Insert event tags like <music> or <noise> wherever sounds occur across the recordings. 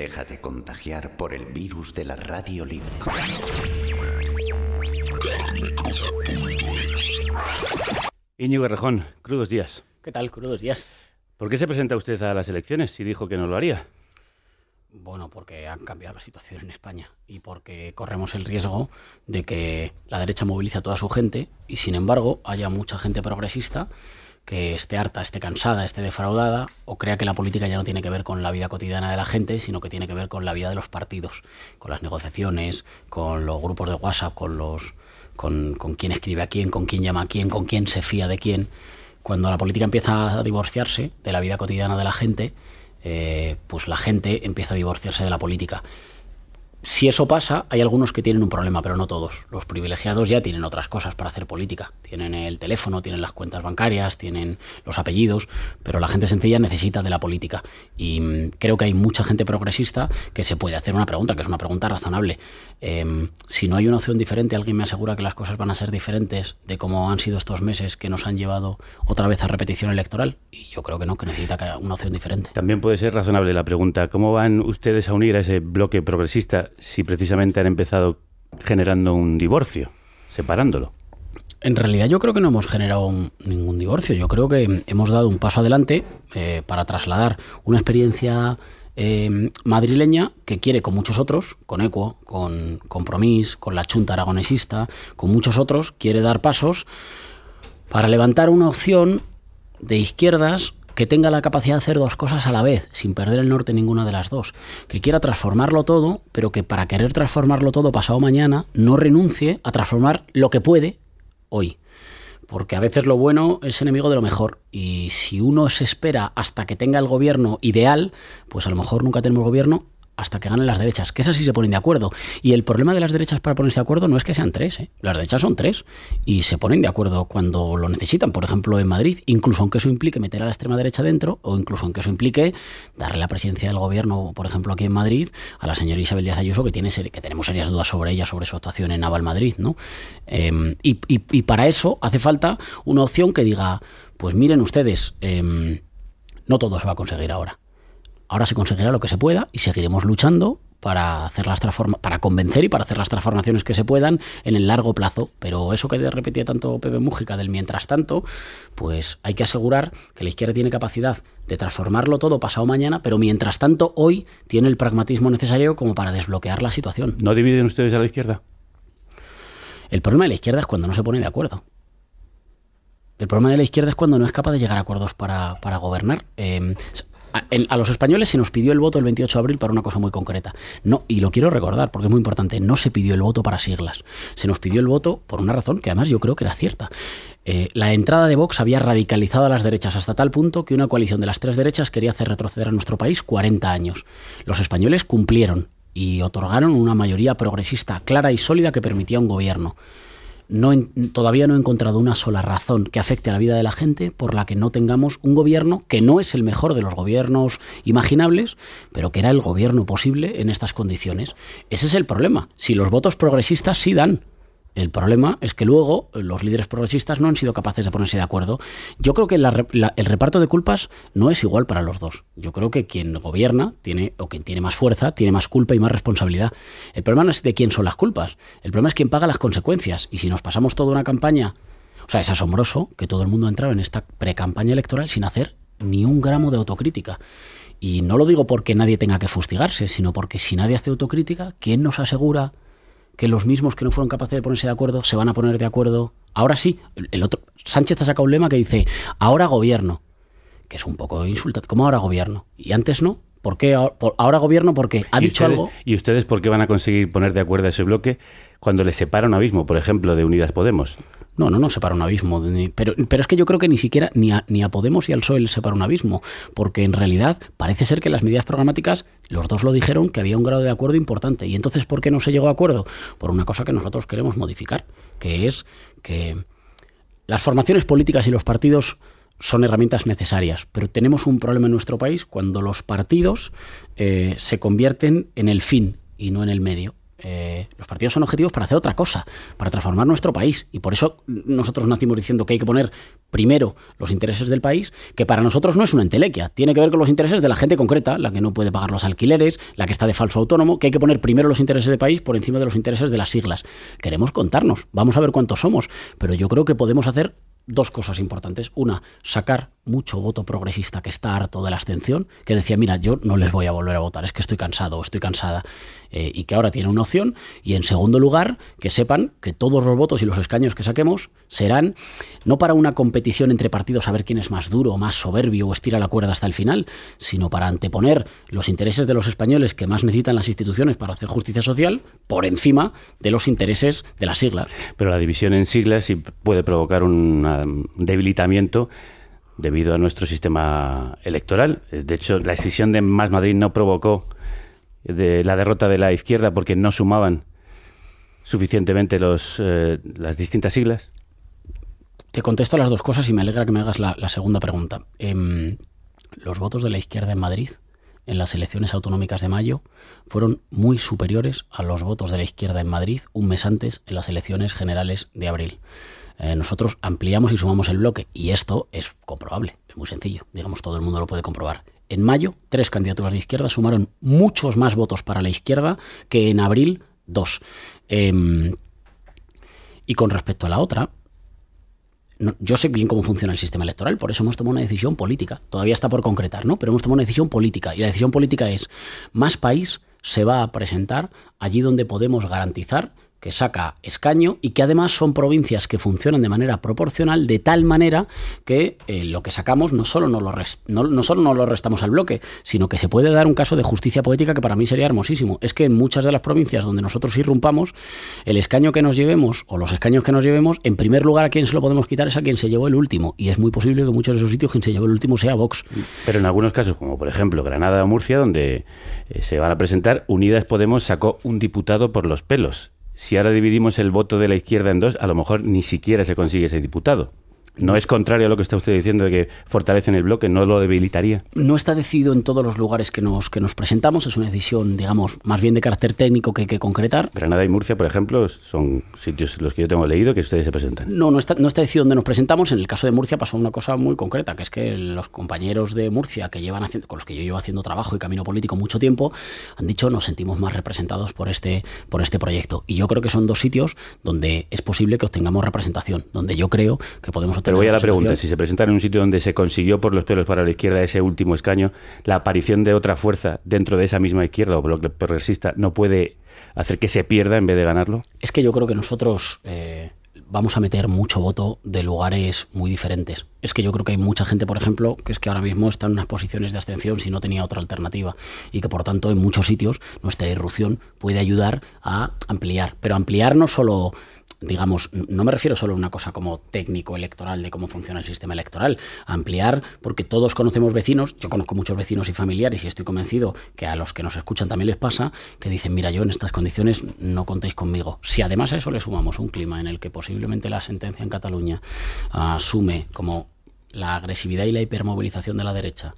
Déjate contagiar por el virus de la radio libre. Íñigo Rejón, crudos días. ¿Qué tal, crudos días? ¿Por qué se presenta usted a las elecciones si dijo que no lo haría? Bueno, porque han cambiado la situación en España y porque corremos el riesgo de que la derecha movilice a toda su gente y sin embargo haya mucha gente progresista que esté harta, esté cansada, esté defraudada o crea que la política ya no tiene que ver con la vida cotidiana de la gente, sino que tiene que ver con la vida de los partidos, con las negociaciones, con los grupos de WhatsApp, con los con, quién escribe a quién, con quién llama a quién, con quién se fía de quién. Cuando la política empieza a divorciarse de la vida cotidiana de la gente, eh, pues la gente empieza a divorciarse de la política si eso pasa, hay algunos que tienen un problema, pero no todos. Los privilegiados ya tienen otras cosas para hacer política. Tienen el teléfono, tienen las cuentas bancarias, tienen los apellidos, pero la gente sencilla necesita de la política. Y mm, creo que hay mucha gente progresista que se puede hacer una pregunta, que es una pregunta razonable. Em, si no hay una opción diferente, alguien me asegura que las cosas van a ser diferentes de cómo han sido estos meses que nos han llevado otra vez a repetición electoral. Y yo creo que no, que necesita una opción diferente. También puede ser razonable la pregunta, ¿cómo van ustedes a unir a ese bloque progresista? si precisamente han empezado generando un divorcio, separándolo? En realidad yo creo que no hemos generado ningún divorcio. Yo creo que hemos dado un paso adelante eh, para trasladar una experiencia em, madrileña que quiere con muchos otros, con Eco, con compromis, con la Chunta Aragonesista, con muchos otros, quiere dar pasos para levantar una opción de izquierdas que tenga la capacidad de hacer dos cosas a la vez, sin perder el norte ninguna de las dos, que quiera transformarlo todo, pero que para querer transformarlo todo pasado mañana no renuncie a transformar lo que puede hoy. Porque a veces lo bueno es enemigo de lo mejor. Y si uno se espera hasta que tenga el gobierno ideal, pues a lo mejor nunca tenemos gobierno hasta que ganen las derechas, que esas sí se ponen de acuerdo. Y el problema de las derechas para ponerse de acuerdo no es que sean tres, ¿eh? las derechas son tres y se ponen de acuerdo cuando lo necesitan, por ejemplo en Madrid, incluso aunque eso implique meter a la extrema derecha dentro o incluso aunque eso implique darle la presidencia del gobierno, por ejemplo aquí en Madrid, a la señora Isabel Díaz Ayuso, que, tiene, que tenemos serias dudas sobre ella, sobre su actuación en Naval Madrid. ¿no? Em, y, para eso hace falta una opción que diga, pues miren ustedes, em, no todo se va a conseguir ahora. Ahora se conseguirá lo que se pueda y seguiremos luchando para hacer las para convencer y para hacer las transformaciones que se puedan en el largo plazo. Pero eso que repetía tanto Pepe Mújica del mientras tanto, pues hay que asegurar que la izquierda tiene capacidad de transformarlo todo pasado mañana, pero mientras tanto hoy tiene el pragmatismo necesario como para desbloquear la situación. ¿No dividen ustedes a la izquierda? El problema de la izquierda es cuando no se pone de acuerdo. El problema de la izquierda es cuando no es capaz de llegar a acuerdos para, gobernar. Em, a, los españoles se nos pidió el voto el 28 de abril para una cosa muy concreta. No, y lo quiero recordar porque es muy importante, no se pidió el voto para siglas. Se nos pidió el voto por una razón que además yo creo que era cierta. Eh, la entrada de Vox había radicalizado a las derechas hasta tal punto que una coalición de las tres derechas quería hacer retroceder a nuestro país 40 años. Los españoles cumplieron y otorgaron una mayoría progresista clara y sólida que permitía un gobierno todavía no he encontrado una sola razón que afecte a la vida de la gente por la que no tengamos un gobierno que no es el mejor de los gobiernos imaginables, pero que era el gobierno posible en estas condiciones. Ese es el problema. Si los votos progresistas sí dan, el problema es que luego los líderes progresistas no han sido capaces de ponerse de acuerdo. Yo creo que el reparto de culpas no es igual para los dos. Yo creo que quien gobierna tiene o quien tiene más fuerza tiene más culpa y más responsabilidad. El problema no es de quién son las culpas. El problema es quién paga las consecuencias. Y si nos pasamos toda una campaña, o sea, es asombroso que todo el mundo ha entrado en esta precampaña electoral sin hacer ni un gramo de autocrítica. Y no lo digo porque nadie tenga que fustigarse, sino porque si nadie hace autocrítica, ¿quién nos asegura que los mismos que no fueron capaces de ponerse de acuerdo se van a poner de acuerdo. Ahora sí, el otro Sánchez ha sacado un lema que dice, ahora gobierno, que es un poco insultante, ¿cómo ahora gobierno? Y antes no, ¿Por qué ahora gobierno? Porque ¿Ha dicho algo? ¿Y ustedes por qué van a conseguir poner de acuerdo a ese bloque cuando les separa un abismo, por ejemplo, de Unidas Podemos? No, no no separa un abismo. Pero, pero es que yo creo que ni siquiera ni a, Podemos y al Sol les separa un abismo, porque en realidad parece ser que las medidas programáticas, los dos lo dijeron, que había un grado de acuerdo importante. ¿Y entonces por qué no se llegó a acuerdo? Por una cosa que nosotros queremos modificar, que es que las formaciones políticas y los partidos son herramientas necesarias, pero tenemos un problema en nuestro país cuando los partidos eh, se convierten en el fin y no en el medio. Eh, los partidos son objetivos para hacer otra cosa, para transformar nuestro país. Y por eso nosotros nacimos diciendo que hay que poner primero los intereses del país, que para nosotros no es una entelequia, tiene que ver con los intereses de la gente concreta, la que no puede pagar los alquileres, la que está de falso autónomo, que hay que poner primero los intereses del país por encima de los intereses de las siglas. Queremos contarnos, vamos a ver cuántos somos, pero yo creo que podemos hacer dos cosas importantes. Una, sacar mucho voto progresista que está harto de la abstención, que decía, mira, yo no les voy a volver a votar, es que estoy cansado o estoy cansada. Eh, y que ahora tiene una opción. Y en segundo lugar, que sepan que todos los votos y los escaños que saquemos serán no para una competición entre partidos a ver quién es más duro, más soberbio o estira la cuerda hasta el final, sino para anteponer los intereses de los españoles que más necesitan las instituciones para hacer justicia social por encima de los intereses de las siglas. Pero la división en siglas sí puede provocar un debilitamiento debido a nuestro sistema electoral. De hecho, la decisión de Más Madrid no provocó de la derrota de la izquierda porque no sumaban suficientemente los, eh, las distintas siglas? Te contesto las dos cosas y me alegra que me hagas la, segunda pregunta. Em, los votos de la izquierda en Madrid en las elecciones autonómicas de mayo fueron muy superiores a los votos de la izquierda en Madrid un mes antes en las elecciones generales de abril. Eh, nosotros ampliamos y sumamos el bloque y esto es comprobable, es muy sencillo, digamos todo el mundo lo puede comprobar en mayo, tres candidaturas de izquierda sumaron muchos más votos para la izquierda que en abril, dos. Em, y con respecto a la otra, yo sé bien cómo funciona el sistema electoral, por eso hemos tomado una decisión política. Todavía está por concretar, ¿no? Pero hemos tomado una decisión política. Y la decisión política es, más país se va a presentar allí donde podemos garantizar que saca escaño y que además son provincias que funcionan de manera proporcional, de tal manera que eh, lo que sacamos no solo no, lo no, solo no lo restamos al bloque, sino que se puede dar un caso de justicia poética que para mí sería hermosísimo. Es que en muchas de las provincias donde nosotros irrumpamos, el escaño que nos llevemos o los escaños que nos llevemos, en primer lugar a quien se lo podemos quitar es a quien se llevó el último. Y es muy posible que muchos de esos sitios quien se llevó el último sea Vox. Pero en algunos casos, como por ejemplo Granada o Murcia, donde eh, se van a presentar, Unidas Podemos sacó un diputado por los pelos si ahora dividimos el voto de la izquierda en dos, a lo mejor ni siquiera se consigue ese diputado. No es contrario a lo que está usted diciendo de que fortalecen el bloque, no lo debilitaría. No está decidido en todos los lugares que nos, que nos presentamos, es una decisión, digamos, más bien de carácter técnico que, que concretar. Granada y Murcia, por ejemplo, son sitios los que yo tengo leído que ustedes se presentan. No, no está, decidido donde nos presentamos. En el caso de Murcia pasó una cosa muy concreta, que es que los compañeros de Murcia que llevan haciendo, con los que yo llevo haciendo trabajo y camino político mucho tiempo, han dicho nos sentimos más representados por este, por este proyecto. Y yo creo que son dos sitios donde es posible que obtengamos representación, donde yo creo que podemos pero voy a la pregunta. Si se presentan en un sitio donde se consiguió por los pelos para la izquierda ese último escaño, la aparición de otra fuerza dentro de esa misma izquierda o bloque progresista no puede hacer que se pierda en vez de ganarlo. Es que yo creo que nosotros... Eh, vamos a meter mucho voto de lugares muy diferentes. Es que yo creo que hay mucha gente, por ejemplo, que es que ahora mismo está en unas posiciones de abstención si no tenía otra alternativa y que por tanto en muchos sitios nuestra irrupción puede ayudar a ampliar, pero ampliar no solo digamos, no me refiero solo a una cosa como técnico electoral de cómo funciona el sistema electoral, ampliar, porque todos conocemos vecinos, yo conozco muchos vecinos y familiares y estoy convencido que a los que nos escuchan también les pasa, que dicen, mira, yo en estas condiciones no contéis conmigo. Si además a eso le sumamos un clima en el que posiblemente la sentencia en Cataluña asume como la agresividad y la hipermovilización de la derecha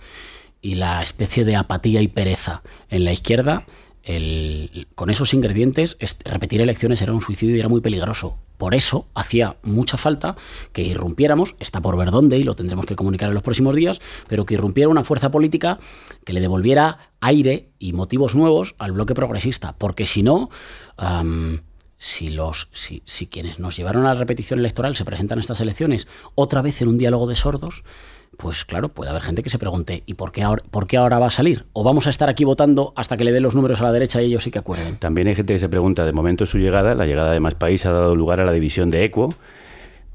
y la especie de apatía y pereza en la izquierda, el, con esos ingredientes, repetir elecciones era un suicidio y era muy peligroso. Por eso hacía mucha falta que irrumpiéramos, está por ver dónde y lo tendremos que comunicar en los próximos días, pero que irrumpiera una fuerza política que le devolviera aire y motivos nuevos al bloque progresista, porque si no, si, los, si quienes nos llevaron a la repetición electoral se presentan a estas elecciones otra vez en un diálogo de sordos, pues claro, puede haber gente que se pregunte, ¿y por qué, ahora, por qué ahora va a salir? ¿O vamos a estar aquí votando hasta que le den los números a la derecha y ellos sí que acuerden? También hay gente que se pregunta, de momento su llegada, la llegada de más país ha dado lugar a la división de ECO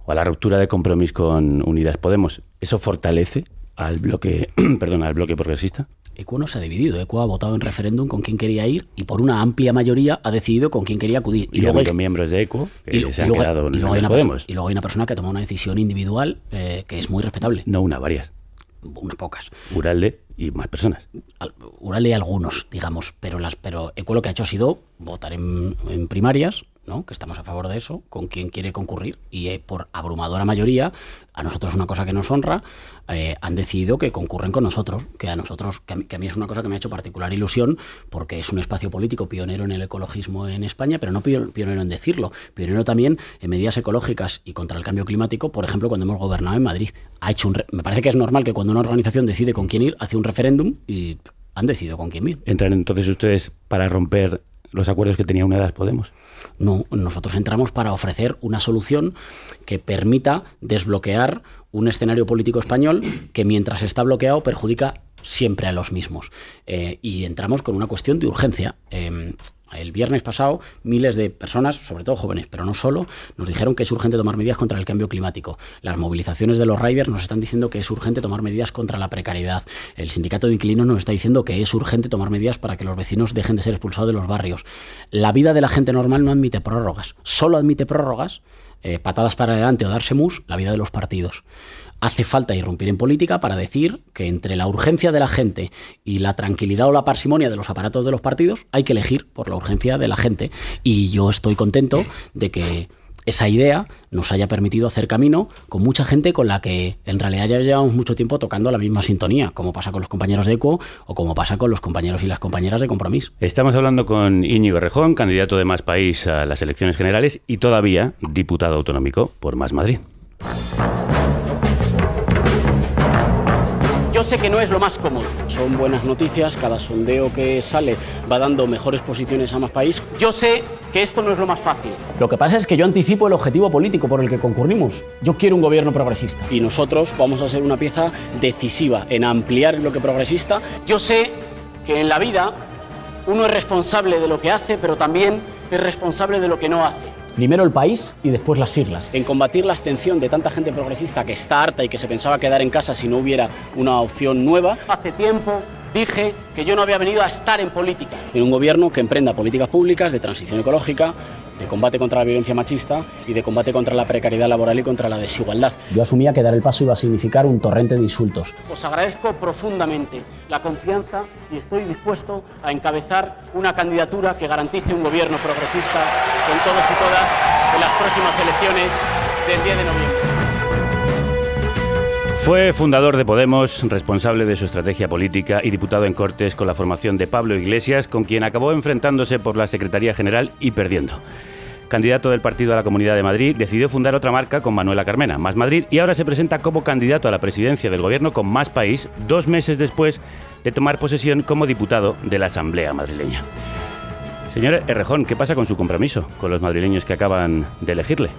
o a la ruptura de compromiso con Unidas Podemos. ¿Eso fortalece al bloque, <clears throat> perdón, al bloque progresista? ECO no se ha dividido. ECU ha votado en referéndum con quién quería ir y por una amplia mayoría ha decidido con quién quería acudir. Y, luego hay miembros de ECO que y, se han luego, quedado y luego, hay una y luego hay una persona que ha tomado una decisión individual eh, que es muy respetable. No una, varias. Unas pocas. Uralde y más personas. Uralde y algunos, digamos. Pero, las, pero lo que ha hecho ha sido votar en, primarias, ¿no? que estamos a favor de eso, con quién quiere concurrir. Y eh, por abrumadora mayoría, a nosotros una cosa que nos honra, eh, han decidido que concurren con nosotros, que a nosotros, que a, mí, es una cosa que me ha hecho particular ilusión, porque es un espacio político pionero en el ecologismo en España, pero no pionero en decirlo, pionero también en medidas ecológicas y contra el cambio climático, por ejemplo, cuando hemos gobernado en Madrid. Ha hecho un me parece que es normal que cuando una organización decide con quién ir, hace un referéndum y han decidido con quién ir. Entran entonces ustedes para romper los acuerdos que tenía Unidas Podemos. No, nosotros entramos para ofrecer una solución que permita desbloquear un escenario político español que mientras está bloqueado perjudica siempre a los mismos. Eh, y entramos con una cuestión de urgencia. Em, el viernes pasado, miles de personas, sobre todo jóvenes, pero no solo, nos dijeron que es urgente tomar medidas contra el cambio climático. Las movilizaciones de los riders nos están diciendo que es urgente tomar medidas contra la precariedad. El sindicato de inquilinos nos está diciendo que es urgente tomar medidas para que los vecinos dejen de ser expulsados de los barrios. La vida de la gente normal no admite prórrogas. Solo admite prórrogas, eh, patadas para adelante o darse mus, la vida de los partidos hace falta irrumpir en política para decir que entre la urgencia de la gente y la tranquilidad o la parsimonia de los aparatos de los partidos hay que elegir por la urgencia de la gente. Y yo estoy contento de que esa idea nos haya permitido hacer camino con mucha gente con la que en realidad ya llevamos mucho tiempo tocando la misma sintonía, como pasa con los compañeros de ECO o como pasa con los compañeros y las compañeras de Compromís. Estamos hablando con Íñigo Rejón, candidato de Más País a las elecciones generales y todavía diputado autonómico por Más Madrid. Yo sé que no es lo más cómodo. Son buenas noticias, cada sondeo que sale va dando mejores posiciones a más país. Yo sé que esto no es lo más fácil. Lo que pasa es que yo anticipo el objetivo político por el que concurrimos. Yo quiero un gobierno progresista. Y nosotros vamos a ser una pieza decisiva en ampliar lo que progresista. Yo sé que en la vida uno es responsable de lo que hace, pero también es responsable de lo que no hace primero el país y después las siglas. En combatir la abstención de tanta gente progresista que está harta y que se pensaba quedar en casa si no hubiera una opción nueva. Hace tiempo dije que yo no había venido a estar en política. En un gobierno que emprenda políticas públicas de transición ecológica, de combate contra la violencia machista y de combate contra la precariedad laboral y contra la desigualdad. Yo asumía que dar el paso iba a significar un torrente de insultos. Os agradezco profundamente la confianza y estoy dispuesto a encabezar una candidatura que garantice un gobierno progresista con todos y todas en las próximas elecciones del 10 de noviembre. Fue fundador de Podemos, responsable de su estrategia política y diputado en Cortes con la formación de Pablo Iglesias, con quien acabó enfrentándose por la Secretaría General y perdiendo. Candidato del partido a la Comunidad de Madrid, decidió fundar otra marca con Manuela Carmena, Más Madrid, y ahora se presenta como candidato a la presidencia del gobierno con Más País, dos meses después de tomar posesión como diputado de la Asamblea Madrileña. Señor Errejón, ¿qué pasa con su compromiso con los madrileños que acaban de elegirle?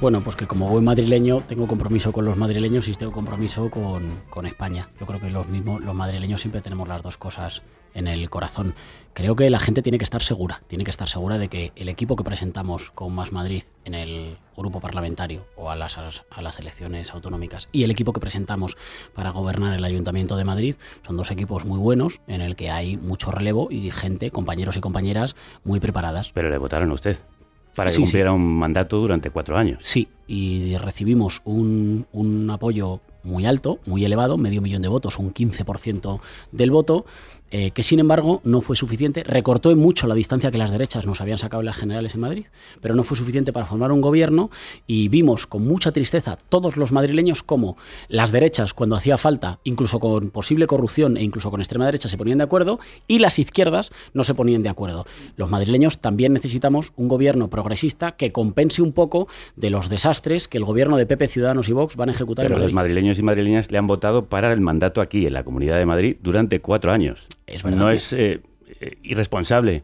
Bueno, pues que como buen madrileño tengo compromiso con los madrileños y tengo compromiso con, España. Yo creo que los mismos, los madrileños siempre tenemos las dos cosas en el corazón. Creo que la gente tiene que estar segura, tiene que estar segura de que el equipo que presentamos con Más Madrid en el grupo parlamentario o a las, a las elecciones autonómicas y el equipo que presentamos para gobernar el Ayuntamiento de Madrid son dos equipos muy buenos en el que hay mucho relevo y gente, compañeros y compañeras muy preparadas. Pero le votaron a usted para que cumpliera un mandato durante cuatro años. Sí, y recibimos un, un apoyo muy alto, muy elevado, medio millón de votos, un 15% del voto, eh, que sin embargo no fue suficiente, recortó en mucho la distancia que las derechas nos habían sacado las generales en Madrid, pero no fue suficiente para formar un gobierno y vimos con mucha tristeza todos los madrileños como las derechas cuando hacía falta, incluso con posible corrupción e incluso con extrema derecha se ponían de acuerdo y las izquierdas no se ponían de acuerdo. Los madrileños también necesitamos un gobierno progresista que compense un poco de los desastres que el gobierno de Pepe, Ciudadanos y Vox van a ejecutar en Madrid. los madrileños y madrileñas le han votado para el mandato aquí en la Comunidad de Madrid durante cuatro años. No es eh, eh, irresponsable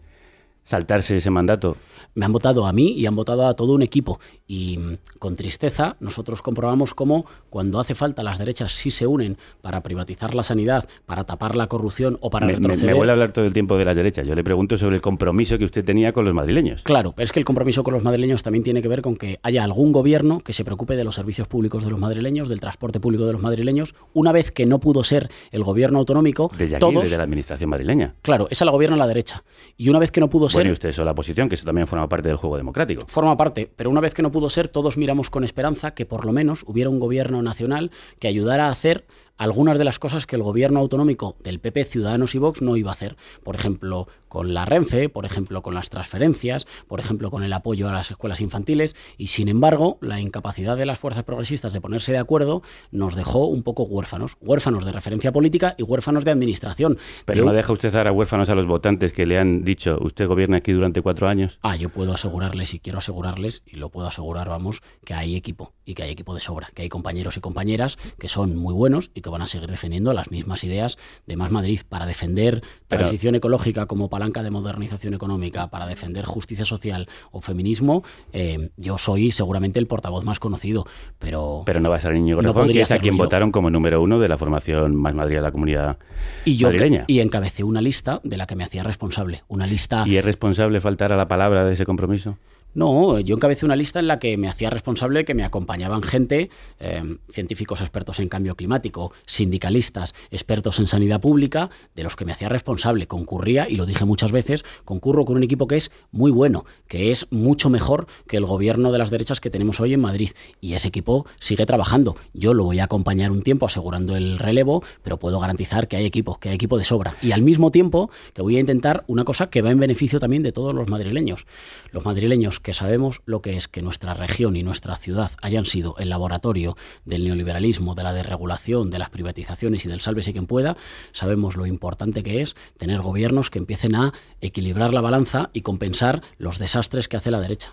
saltarse ese mandato. Me han votado a mí y han votado a todo un equipo. Y mm, con tristeza nosotros comprobamos cómo cuando hace falta las derechas sí se unen para privatizar la sanidad, para tapar la corrupción o para retroceder. Me, vuelve a hablar todo el tiempo de las derechas. Yo le pregunto sobre el compromiso que usted tenía con los madrileños. Claro, es que el compromiso con los madrileños también tiene que ver con que haya algún gobierno que se preocupe de los servicios públicos de los madrileños, del transporte público de los madrileños, una vez que no pudo ser el gobierno autonómico. Desde aquí, desde la administración madrileña. Claro, esa la gobierna de la derecha. Y una vez que no pudo ser bueno, y usted eso la oposición, que eso también forma parte del juego democrático. Forma parte, pero una vez que no pudo ser, todos miramos con esperanza que por lo menos hubiera un gobierno nacional que ayudara a hacer algunas de las cosas que el gobierno autonómico del PP, Ciudadanos y Vox no iba a hacer. Por ejemplo, con la Renfe, por ejemplo, con las transferencias, por ejemplo, con el apoyo a las escuelas infantiles. Y sin embargo, la incapacidad de las fuerzas progresistas de ponerse de acuerdo nos dejó un poco huérfanos. Huérfanos de referencia política y huérfanos de administración. Pero no deja usted dar a huérfanos a los votantes que le han dicho, usted gobierna aquí durante cuatro años. Ah, yo puedo asegurarles y quiero asegurarles, y lo puedo asegurar, vamos, que hay equipo y que hay equipo de sobra, que hay compañeros y compañeras que son muy buenos y que van a seguir defendiendo las mismas ideas de Más Madrid para defender transición ecológica como palanca de modernización económica, para defender justicia social o feminismo. Eh, yo soy seguramente el portavoz más conocido, pero... Pero no va a ser Niño no que es a quien votaron como número uno de la formación Más Madrid de la comunidad y yo Y encabecé una lista de la que me hacía responsable. Una lista... ¿Y es responsable faltar a la palabra de ese compromiso? No, yo encabecé una lista en la que me hacía responsable que me acompañaban gente, em, científicos expertos en cambio climático, sindicalistas, expertos en sanidad pública, de los que me hacía responsable. Concurría, y lo dije muchas veces, concurro con un equipo que es muy bueno, que es mucho mejor que el gobierno de las derechas que tenemos hoy en Madrid. Y ese equipo sigue trabajando. Yo lo voy a acompañar un tiempo asegurando el relevo, pero puedo garantizar que hay equipo, que hay equipo de sobra. Y al mismo tiempo que voy a intentar una cosa que va en beneficio también de todos los madrileños. Los madrileños que sabemos lo que es que nuestra región y nuestra ciudad hayan sido el laboratorio del neoliberalismo, de la desregulación, de las privatizaciones y del sálvese quien pueda, sabemos lo importante que es tener gobiernos que empiecen a equilibrar la balanza y compensar los desastres que hace la derecha.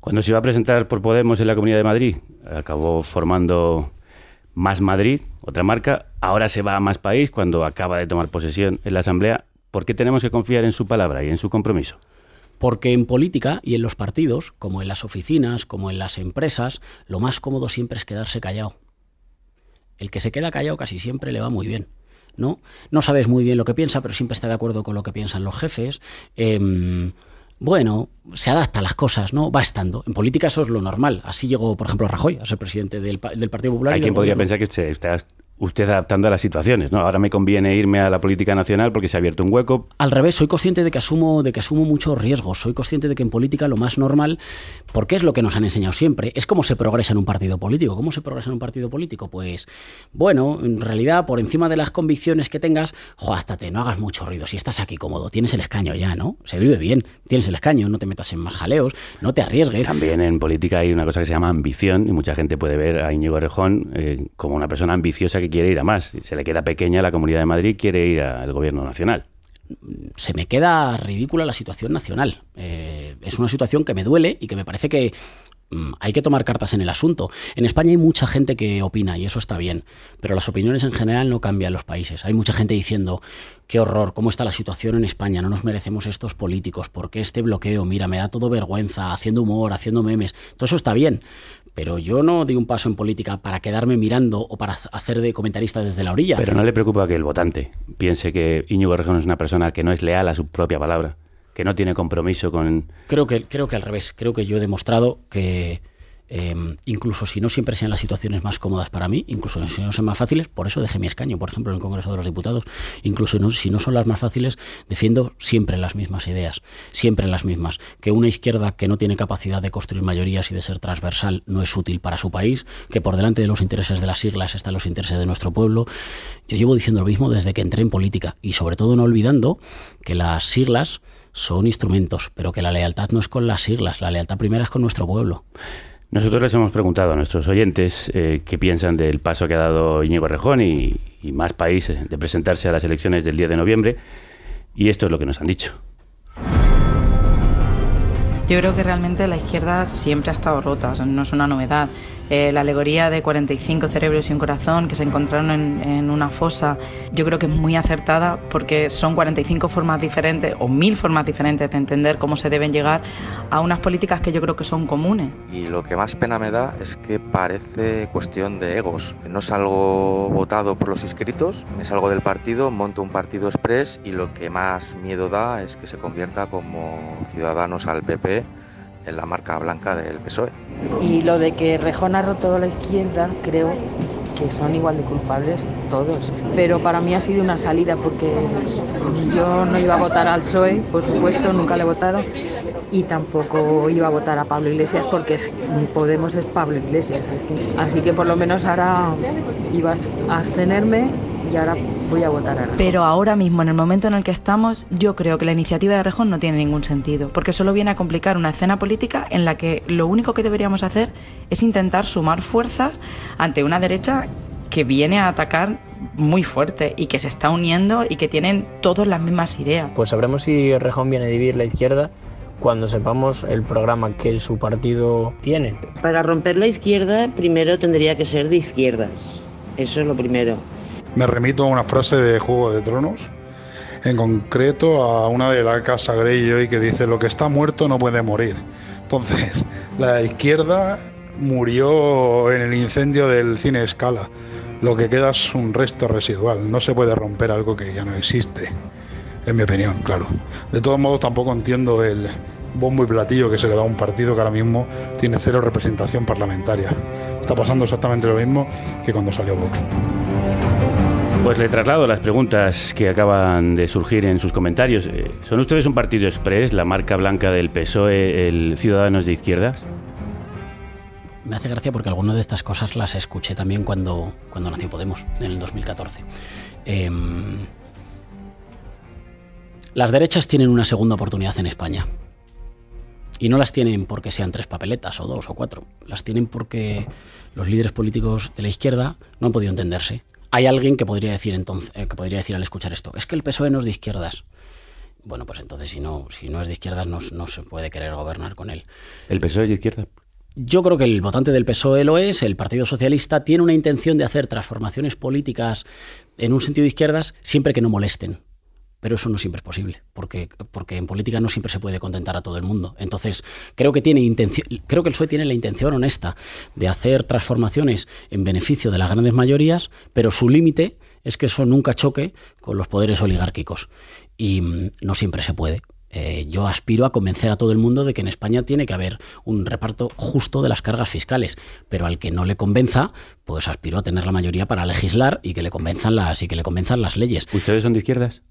Cuando se iba a presentar por Podemos en la Comunidad de Madrid, acabó formando Más Madrid, otra marca, ahora se va a Más País cuando acaba de tomar posesión en la Asamblea. ¿Por qué tenemos que confiar en su palabra y en su compromiso? Porque en política y en los partidos, como en las oficinas, como en las empresas, lo más cómodo siempre es quedarse callado. El que se queda callado casi siempre le va muy bien. ¿no? no sabes muy bien lo que piensa, pero siempre está de acuerdo con lo que piensan los jefes. Em, bueno, se adapta a las cosas, ¿no? Va estando. En política eso es lo normal. Así llegó, por ejemplo, Rajoy a ser presidente del, Partido Popular. Hay quien podría pensar que usted ha usted adaptando a las situaciones, ¿no? Ahora me conviene irme a la política nacional porque se ha abierto un hueco. Al revés, soy consciente de que asumo, de que asumo muchos riesgos. Soy consciente de que en política lo más normal porque es lo que nos han enseñado siempre, es cómo se progresa en un partido político. ¿Cómo se progresa en un partido político? Pues, bueno, en realidad, por encima de las convicciones que tengas, joástate, no hagas mucho ruido. Si estás aquí cómodo, tienes el escaño ya, ¿no? Se vive bien, tienes el escaño, no te metas en más jaleos, no te arriesgues. También en política hay una cosa que se llama ambición, y mucha gente puede ver a Íñigo Rejón eh, como una persona ambiciosa que quiere ir a más. Se le queda pequeña la Comunidad de Madrid, quiere ir al gobierno nacional se me queda ridícula la situación nacional. Eh, es una situación que me duele y que me parece que mm, hay que tomar cartas en el asunto. En España hay mucha gente que opina y eso está bien, pero las opiniones en general no cambian los países. Hay mucha gente diciendo, qué horror, cómo está la situación en España, no nos merecemos estos políticos, porque este bloqueo? Mira, me da todo vergüenza, haciendo humor, haciendo memes. Todo eso está bien, pero yo no di un paso en política para quedarme mirando o para hacer de comentarista desde la orilla. Pero no le preocupa que el votante piense que Iñigo Rejón es una persona que no es leal a su propia palabra, que no tiene compromiso con... Creo que, creo que al revés. Creo que yo he demostrado que, Em, incluso si no siempre sean las situaciones más cómodas para mí, incluso si no son más fáciles, por eso dejé mi escaño, por ejemplo, en el Congreso de los Diputados, incluso si no son las más fáciles, defiendo siempre las mismas ideas, siempre las mismas, que una izquierda que no tiene capacidad de construir mayorías y de ser transversal no es útil para su país, que por delante de los intereses de las siglas están los intereses de nuestro pueblo. Yo llevo diciendo lo mismo desde que entré en política y sobre todo no olvidando que las siglas son instrumentos, pero que la lealtad no es con las siglas, la lealtad primera es con nuestro pueblo. Nosotros les hemos preguntado a nuestros oyentes eh, qué piensan del paso que ha dado Íñigo Rejón y, más países de presentarse a las elecciones del 10 de noviembre y esto es lo que nos han dicho. Yo creo que realmente la izquierda siempre ha estado rota, no es una novedad. Eh, la alegoría de 45 cerebros y un corazón que se encontraron en, una fosa, yo creo que es muy acertada porque son 45 formas diferentes o mil formas diferentes de entender cómo se deben llegar a unas políticas que yo creo que son comunes. Y lo que más pena me da es que parece cuestión de egos. No salgo votado por los inscritos, me salgo del partido, monto un partido express y lo que más miedo da es que se convierta como ciudadanos al PP en la marca blanca del PSOE. Y lo de que Rejón ha roto la izquierda, creo que son igual de culpables todos. Pero para mí ha sido una salida porque yo no iba a votar al PSOE, por supuesto, nunca le he votado. Y tampoco iba a votar a Pablo Iglesias porque Podemos es Pablo Iglesias. Así que por lo menos ahora ibas a abstenerme y ahora voy a votar a Pero ahora mismo, en el momento en el que estamos, yo creo que la iniciativa de Rejón no tiene ningún sentido, porque solo viene a complicar una escena política en la que lo único que deberíamos hacer es intentar sumar fuerzas ante una derecha que viene a atacar muy fuerte y que se está uniendo y que tienen todas las mismas ideas. Pues sabremos si Rejón viene a dividir la izquierda cuando sepamos el programa que su partido tiene. Para romper la izquierda, primero tendría que ser de izquierdas. Eso es lo primero. Me remito a una frase de Juego de Tronos, en concreto a una de la casa Greyjoy que dice, lo que está muerto no puede morir. Entonces, <laughs> la izquierda murió en el incendio del cine Escala. Lo que queda es un resto residual. No se puede romper algo que ya no existe, en mi opinión, claro. De todos modos, tampoco entiendo el bombo y platillo que se le da a un partido que ahora mismo tiene cero representación parlamentaria. Está pasando exactamente lo mismo que cuando salió Vox. Pues le traslado las preguntas que acaban de surgir en sus comentarios. Eh, ¿Son ustedes un partido express, la marca blanca del PSOE, el Ciudadanos de Izquierda? Me hace gracia porque algunas de estas cosas las escuché también cuando, cuando nació Podemos, en el 2014. Em, las derechas tienen una segunda oportunidad en España. Y no las tienen porque sean tres papeletas o dos o cuatro. Las tienen porque los líderes políticos de la izquierda no han podido entenderse hay alguien que podría decir entonces, eh, que podría decir al escuchar esto, es que el PSOE no es de izquierdas. Bueno, pues entonces si no, si no es de izquierdas no, no se puede querer gobernar con él. ¿El PSOE es de izquierdas? Yo creo que el votante del PSOE lo es, el Partido Socialista tiene una intención de hacer transformaciones políticas en un sentido de izquierdas siempre que no molesten pero eso no siempre es posible, porque, porque en política no siempre se puede contentar a todo el mundo. Entonces, creo que, tiene creo que el PSOE tiene la intención honesta de hacer transformaciones en beneficio de las grandes mayorías, pero su límite es que eso nunca choque con los poderes oligárquicos. Y mm, no siempre se puede. Eh, yo aspiro a convencer a todo el mundo de que en España tiene que haber un reparto justo de las cargas fiscales, pero al que no le convenza, pues aspiro a tener la mayoría para legislar y que le convenzan las y que le convenzan las leyes. ¿Ustedes son de izquierdas?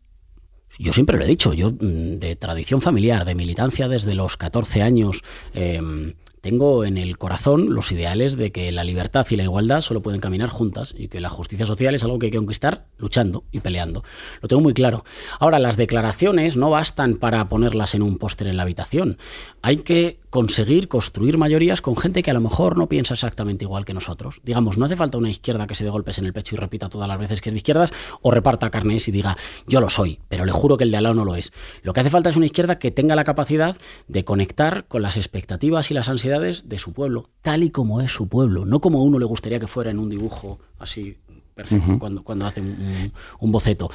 Yo siempre lo he dicho, yo mm, de tradición familiar, de militancia desde los 14 años, em, tengo en el corazón los ideales de que la libertad y la igualdad solo pueden caminar juntas y que la justicia social es algo que hay que conquistar luchando y peleando. Lo tengo muy claro. Ahora, las declaraciones no bastan para ponerlas en un póster en la habitación. Hay que conseguir construir mayorías con gente que a lo mejor no piensa exactamente igual que nosotros. Digamos, no hace falta una izquierda que se dé golpes en el pecho y repita todas las veces que es de izquierdas o reparta carnes y diga, yo lo soy, pero le juro que el de al lado no lo es. Lo que hace falta es una izquierda que tenga la capacidad de conectar con las expectativas y las ansiedades de su pueblo, tal y como es su pueblo, no como uno le gustaría que fuera en un dibujo así perfecto, cuando, cuando hace un, boceto.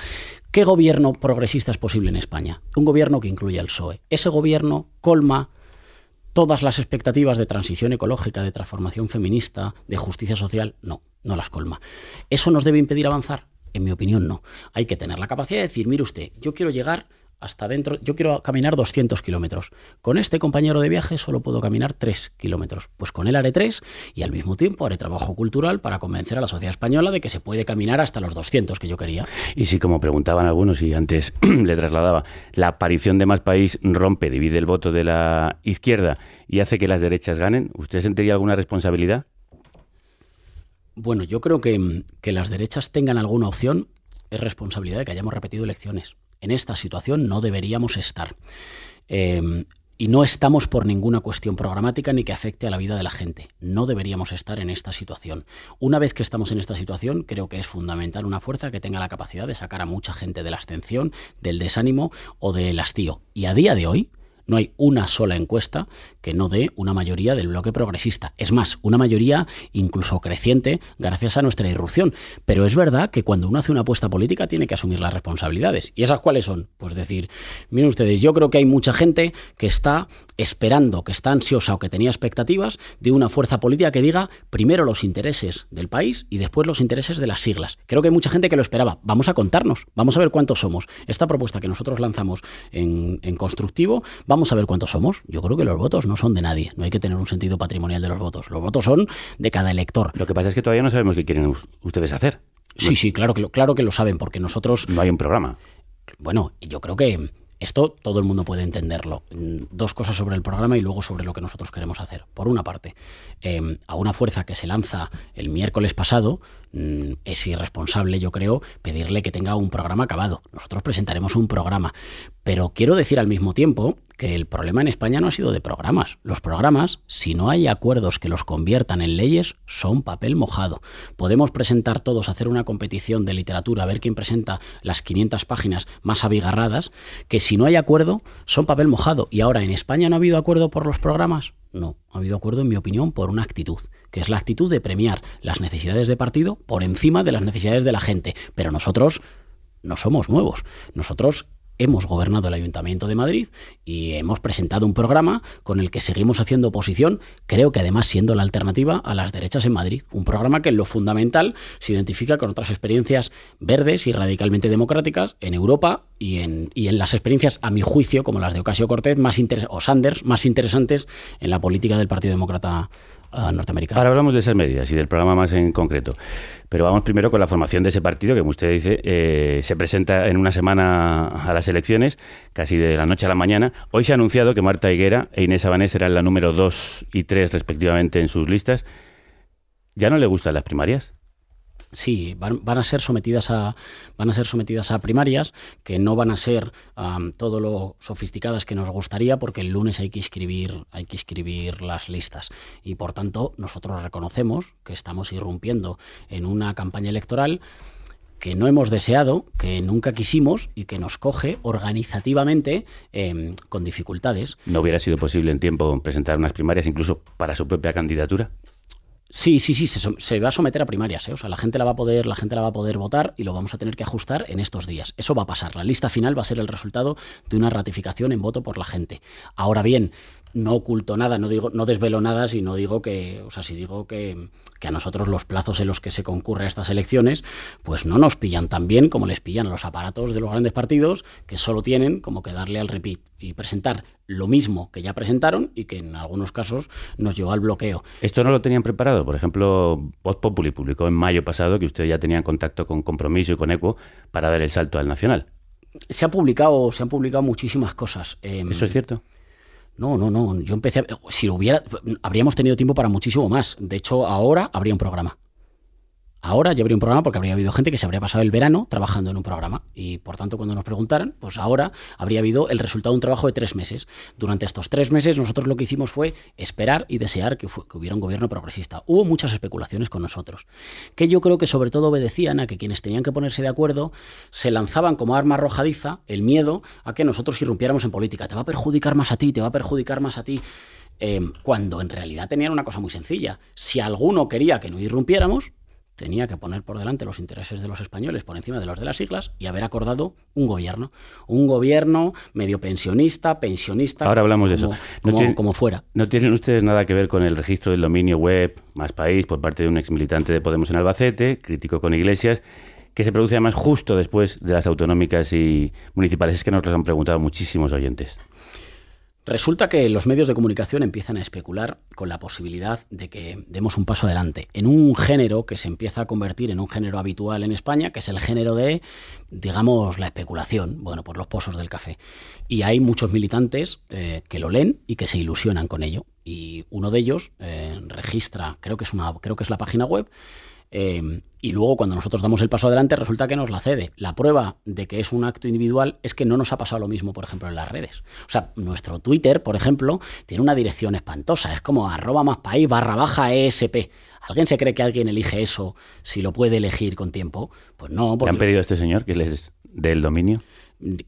¿Qué gobierno progresista es posible en España? Un gobierno que incluya al PSOE. Ese gobierno colma todas las expectativas de transición ecológica, de transformación feminista, de justicia social, no, no las colma. ¿Eso nos debe impedir avanzar? En mi opinión, no. Hay que tener la capacidad de decir, mire usted, yo quiero llegar hasta dentro. Yo quiero caminar 200 kilómetros. Con este compañero de viaje solo puedo caminar 3 kilómetros. Pues con él haré 3 y al mismo tiempo haré trabajo cultural para convencer a la sociedad española de que se puede caminar hasta los 200 que yo quería. Y si, como preguntaban algunos y antes <clears throat> le trasladaba, la aparición de más país rompe, divide el voto de la izquierda y hace que las derechas ganen, ¿usted sentiría alguna responsabilidad? Bueno, yo creo que mm, que las derechas tengan alguna opción es responsabilidad de que hayamos repetido elecciones. En esta situación no deberíamos estar. Em, y no estamos por ninguna cuestión programática ni que afecte a la vida de la gente. No deberíamos estar en esta situación. Una vez que estamos en esta situación, creo que es fundamental una fuerza que tenga la capacidad de sacar a mucha gente de la abstención, del desánimo o del hastío. Y a día de hoy, no hay una sola encuesta que no dé una mayoría del bloque progresista. Es más, una mayoría incluso creciente gracias a nuestra irrupción. Pero es verdad que cuando uno hace una apuesta política tiene que asumir las responsabilidades. ¿Y esas cuáles son? Pues decir, miren ustedes, yo creo que hay mucha gente que está esperando, que está ansiosa o que tenía expectativas de una fuerza política que diga primero los intereses del país y después los intereses de las siglas. Creo que hay mucha gente que lo esperaba. Vamos a contarnos, vamos a ver cuántos somos. Esta propuesta que nosotros lanzamos en, en constructivo, vamos a ver cuántos somos. Yo creo que los votos no no son de nadie. No hay que tener un sentido patrimonial de los votos. Los votos son de cada elector. Lo que pasa es que todavía no sabemos qué quieren ustedes hacer. Sí, sí, claro que, lo, claro que lo saben, porque nosotros... No hay un programa. Bueno, yo creo que esto todo el mundo puede entenderlo. Mm, dos cosas sobre el programa y luego sobre lo que nosotros queremos hacer. Por una parte, em, a una fuerza que se lanza el miércoles pasado, Mm, es irresponsable, yo creo, pedirle que tenga un programa acabado. Nosotros presentaremos un programa. Pero quiero decir al mismo tiempo que el problema en España no ha sido de programas. Los programas, si no hay acuerdos que los conviertan en leyes, son papel mojado. Podemos presentar todos, hacer una competición de literatura, ver quién presenta las 500 páginas más abigarradas, que si no hay acuerdo, son papel mojado. Y ahora en España no ha habido acuerdo por los programas. No, ha habido acuerdo, en mi opinión, por una actitud, que es la actitud de premiar las necesidades de partido por encima de las necesidades de la gente. Pero nosotros no somos nuevos. Nosotros hemos gobernado el Ayuntamiento de Madrid y hemos presentado un programa con el que seguimos haciendo oposición, creo que además siendo la alternativa a las derechas en Madrid. Un programa que en lo fundamental se identifica con otras experiencias verdes y radicalmente democráticas en Europa y en, las experiencias, a mi juicio, como las de Ocasio Cortez o Sanders, más interesantes en la política del Partido Demócrata Ahora hablamos de esas medidas y del programa más en concreto. Pero vamos primero con la formación de ese partido que, como usted dice, eh, se presenta en una semana a las elecciones, casi de la noche a la mañana. Hoy se ha anunciado que Marta Higuera e Inés Abanés serán la número 2 y 3 respectivamente en sus listas. ¿Ya no le gustan las primarias? Sí, van, a ser sometidas a van a ser sometidas a primarias que no van a ser todo lo sofisticadas que nos gustaría porque el lunes hay que escribir hay que escribir las listas y por tanto nosotros reconocemos que estamos irrumpiendo en una campaña electoral que no hemos deseado, que nunca quisimos y que nos coge organizativamente em, con dificultades. ¿No hubiera sido posible en tiempo presentar unas primarias incluso para su propia candidatura? Sí, sí, sí, se, va a someter a primarias, ¿eh? o sea, la gente la va a poder, la gente la va a poder votar y lo vamos a tener que ajustar en estos días. Eso va a pasar. La lista final va a ser el resultado de una ratificación en voto por la gente. Ahora bien, no oculto nada, no digo, no desvelo nada, no digo que, o sea, si digo que, a nosotros los plazos en los que se concurre a estas elecciones, pues no nos pillan tan bien como les pillan a los aparatos de los grandes partidos, que solo tienen como que darle al repeat y presentar lo mismo que ya presentaron y que en algunos casos nos llevó al bloqueo. Esto no lo tenían preparado. Por ejemplo, Voz Populi publicó en mayo pasado que usted ya tenía contacto con Compromiso y con ECO para dar el salto al Nacional. Se, ha publicado, se han publicado muchísimas cosas. Em, Eso es cierto. No, no, no. Yo empecé. si lo hubiera. Habríamos tenido tiempo para muchísimo más. De hecho, ahora habría un programa. Ahora ya habría un programa porque habría habido gente que se habría pasado el verano trabajando en un programa y por tanto cuando nos preguntaran, pues ahora habría habido el resultado de un trabajo de tres meses. Durante estos tres meses nosotros lo que hicimos fue esperar y desear que, hubiera un gobierno progresista. Hubo muchas especulaciones con nosotros, que yo creo que sobre todo obedecían a que quienes tenían que ponerse de acuerdo se lanzaban como arma arrojadiza el miedo a que nosotros irrumpiéramos en política. Te va a perjudicar más a ti, te va a perjudicar más a ti. Em, cuando en realidad tenían una cosa muy sencilla. Si alguno quería que no irrumpiéramos, tenía que poner por delante los intereses de los españoles por encima de los de las siglas y haber acordado un gobierno. Un gobierno medio pensionista, pensionista. Ahora hablamos de eso. No como, fuera. ¿No tienen ustedes nada que ver con el registro del dominio web Más País por parte de un ex militante de Podemos en Albacete, crítico con Iglesias? que se produce además justo después de las autonómicas y municipales. Es que nos lo han preguntado muchísimos oyentes. Resulta que los medios de comunicación empiezan a especular con la posibilidad de que demos un paso adelante en un género que se empieza a convertir en un género habitual en España, que es el género de, digamos, la especulación, bueno, por los pozos del café. Y hay muchos militantes eh, que lo leen y que se ilusionan con ello. Y uno de ellos eh, registra, creo que, es una, creo que es la página web, Em, y luego cuando nosotros damos el paso adelante resulta que nos la cede. La prueba de que es un acto individual es que no nos ha pasado lo mismo, por ejemplo, en las redes. O sea, nuestro Twitter, por ejemplo, tiene una dirección espantosa. Es como arroba más país barra baja ESP. ¿Alguien se cree que alguien elige eso si lo puede elegir con tiempo? Pues no. Porque... ¿Le han pedido a este señor que les el dominio?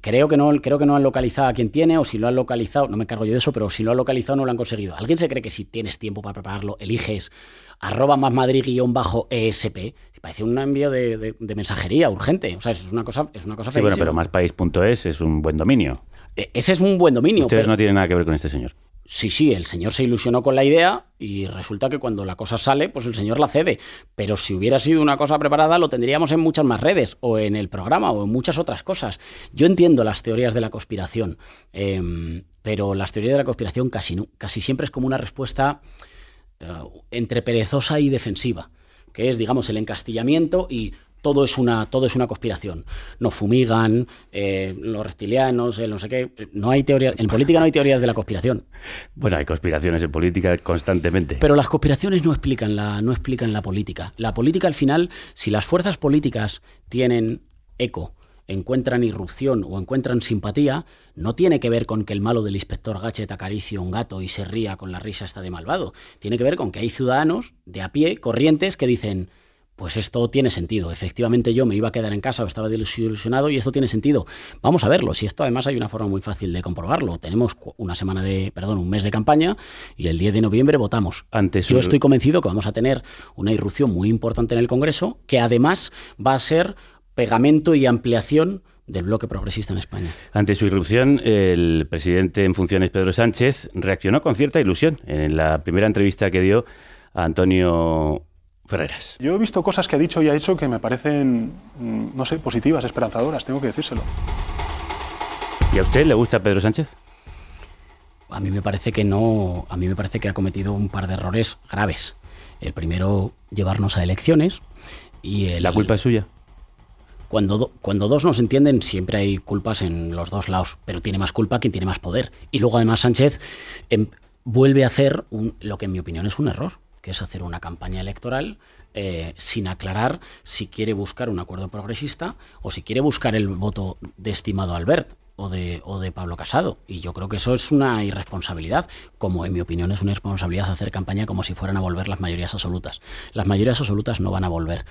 Creo que, no, creo que no han localizado a quien tiene, o si lo han localizado, no me cargo yo de eso, pero si lo han localizado no lo han conseguido. ¿Alguien se cree que si tienes tiempo para prepararlo, eliges arroba más madrid-esp? Parece un envío de, mensajería urgente. O sea, es una cosa, es una cosa sí, bueno, pero máspaís.es es un buen dominio. E, ese es un buen dominio. Ustedes no tienen nada que ver con este señor sí, sí, el señor se ilusionó con la idea y resulta que cuando la cosa sale, pues el señor la cede. Pero si hubiera sido una cosa preparada, lo tendríamos en muchas más redes, o en el programa, o en muchas otras cosas. Yo entiendo las teorías de la conspiración, em, pero las teorías de la conspiración casi, casi siempre es como una respuesta eh, entre perezosa y defensiva, que es, digamos, el encastillamiento y todo es una, todo es una conspiración. Nos fumigan, eh, los reptilianos, no sé qué. No hay teoría, en política no hay teorías de la conspiración. Bueno, hay conspiraciones en política constantemente. Pero las conspiraciones no explican la, no explican la política. La política, al final, si las fuerzas políticas tienen eco, encuentran irrupción o encuentran simpatía, no tiene que ver con que el malo del inspector Gachet acaricie un gato y se ría con la risa esta de malvado. Tiene que ver con que hay ciudadanos de a pie, corrientes, que dicen pues esto tiene sentido. Efectivamente yo me iba a quedar en casa o estaba desilusionado y esto tiene sentido. Vamos a verlo. Si esto además hay una forma muy fácil de comprobarlo. Tenemos una semana de, perdón, un mes de campaña y el 10 de noviembre votamos. Antes yo estoy convencido que vamos a tener una irrupción muy importante en el Congreso que además va a ser pegamento y ampliación del bloque progresista en España. Ante su irrupción, el presidente en funciones, Pedro Sánchez, reaccionó con cierta ilusión en la primera entrevista que dio a Antonio Ferreras. Yo he visto cosas que ha dicho y ha hecho que me parecen, mm, no sé, positivas, esperanzadoras, tengo que decírselo. ¿Y a usted le gusta Pedro Sánchez? A mí me parece que no, a mí me parece que ha cometido un par de errores graves. El primero, llevarnos a elecciones y La culpa es suya. Cuando, cuando, dos nos entienden, siempre hay culpas en los dos lados, pero tiene más culpa quien tiene más poder. Y luego, además, Sánchez em, vuelve a hacer lo que, en mi opinión, es un error que es hacer una campaña electoral eh, sin aclarar si quiere buscar un acuerdo progresista o si quiere buscar el voto de estimado Albert o de, o de Pablo Casado. Y yo creo que eso es una irresponsabilidad, como en mi opinión es una irresponsabilidad hacer campaña como si fueran a volver las mayorías absolutas. Las mayorías absolutas no van a volver.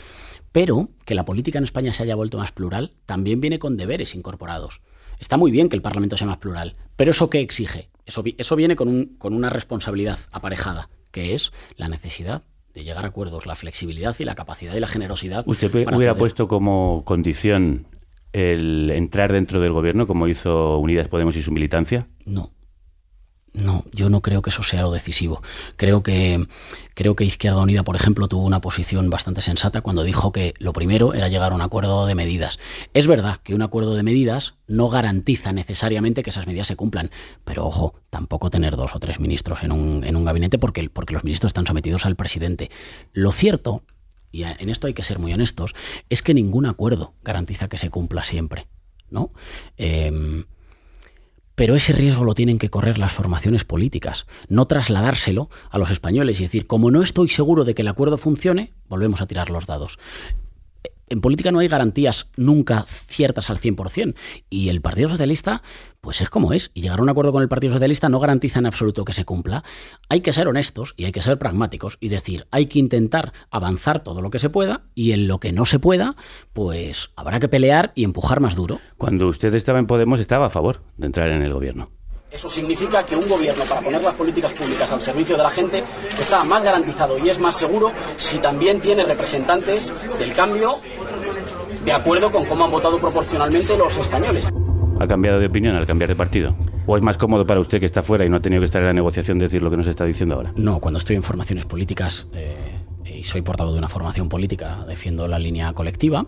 Pero que la política en España se haya vuelto más plural también viene con deberes incorporados. Está muy bien que el Parlamento sea más plural, pero ¿eso qué exige? Eso, eso viene con, con una responsabilidad aparejada que es la necesidad de llegar a acuerdos, la flexibilidad y la capacidad y la generosidad. ¿Usted hubiera puesto como condición el entrar dentro del gobierno, como hizo Unidas Podemos y su militancia? No no, yo no creo que eso sea lo decisivo. Creo que, creo que Izquierda Unida, por ejemplo, tuvo una posición bastante sensata cuando dijo que lo primero era llegar a un acuerdo de medidas. Es verdad que un acuerdo de medidas no garantiza necesariamente que esas medidas se cumplan, pero ojo, tampoco tener dos o tres ministros en un, en un gabinete porque, porque los ministros están sometidos al presidente. Lo cierto, y en esto hay que ser muy honestos, es que ningún acuerdo garantiza que se cumpla siempre. ¿no? Em, pero ese riesgo lo tienen que correr las formaciones políticas, no trasladárselo a los españoles y decir, como no estoy seguro de que el acuerdo funcione, volvemos a tirar los dados en política no hay garantías nunca ciertas al 100%. Y el Partido Socialista, pues es como es. Y llegar a un acuerdo con el Partido Socialista no garantiza en absoluto que se cumpla. Hay que ser honestos y hay que ser pragmáticos y decir, hay que intentar avanzar todo lo que se pueda y en lo que no se pueda, pues habrá que pelear y empujar más duro. Cuando usted estaba en Podemos, estaba a favor de entrar en el gobierno. Eso significa que un gobierno, para poner las políticas públicas al servicio de la gente, está más garantizado y es más seguro si también tiene representantes del cambio de acuerdo con cómo han votado proporcionalmente los españoles. ¿Ha cambiado de opinión al cambiar de partido? ¿O es más cómodo para usted que está fuera y no ha tenido que estar en la negociación decir lo que nos está diciendo ahora? No, cuando estoy en formaciones políticas eh, y soy portavoz de una formación política, defiendo la línea colectiva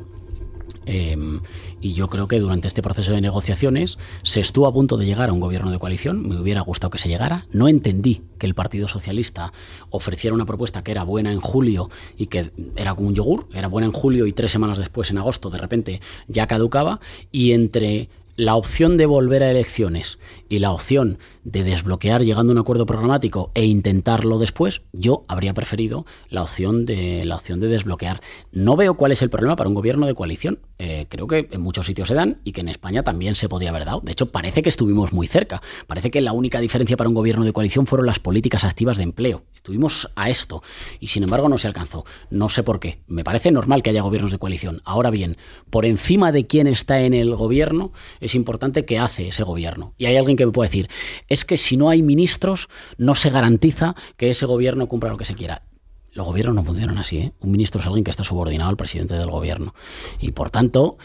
Em, y yo creo que durante este proceso de negociaciones se estuvo a punto de llegar a un gobierno de coalición, me hubiera gustado que se llegara. No entendí que el Partido Socialista ofreciera una propuesta que era buena en julio y que era como un yogur, era buena en julio y tres semanas después, en agosto, de repente ya caducaba. Y entre la opción de volver a elecciones y la opción de desbloquear llegando a un acuerdo programático e intentarlo después, yo habría preferido la opción de, la opción de desbloquear. No veo cuál es el problema para un gobierno de coalición. Eh, creo que en muchos sitios se dan y que en España también se podía haber dado. De hecho, parece que estuvimos muy cerca. Parece que la única diferencia para un gobierno de coalición fueron las políticas activas de empleo. Estuvimos a esto y sin embargo no se alcanzó. No sé por qué. Me parece normal que haya gobiernos de coalición. Ahora bien, por encima de quién está en el gobierno, es importante qué hace ese gobierno. Y hay alguien que me puede decir, es que si no hay ministros, no se garantiza que ese gobierno cumpla lo que se quiera. Los gobiernos no funcionan así. ¿eh? Un ministro es alguien que está subordinado al presidente del gobierno. Y por tanto,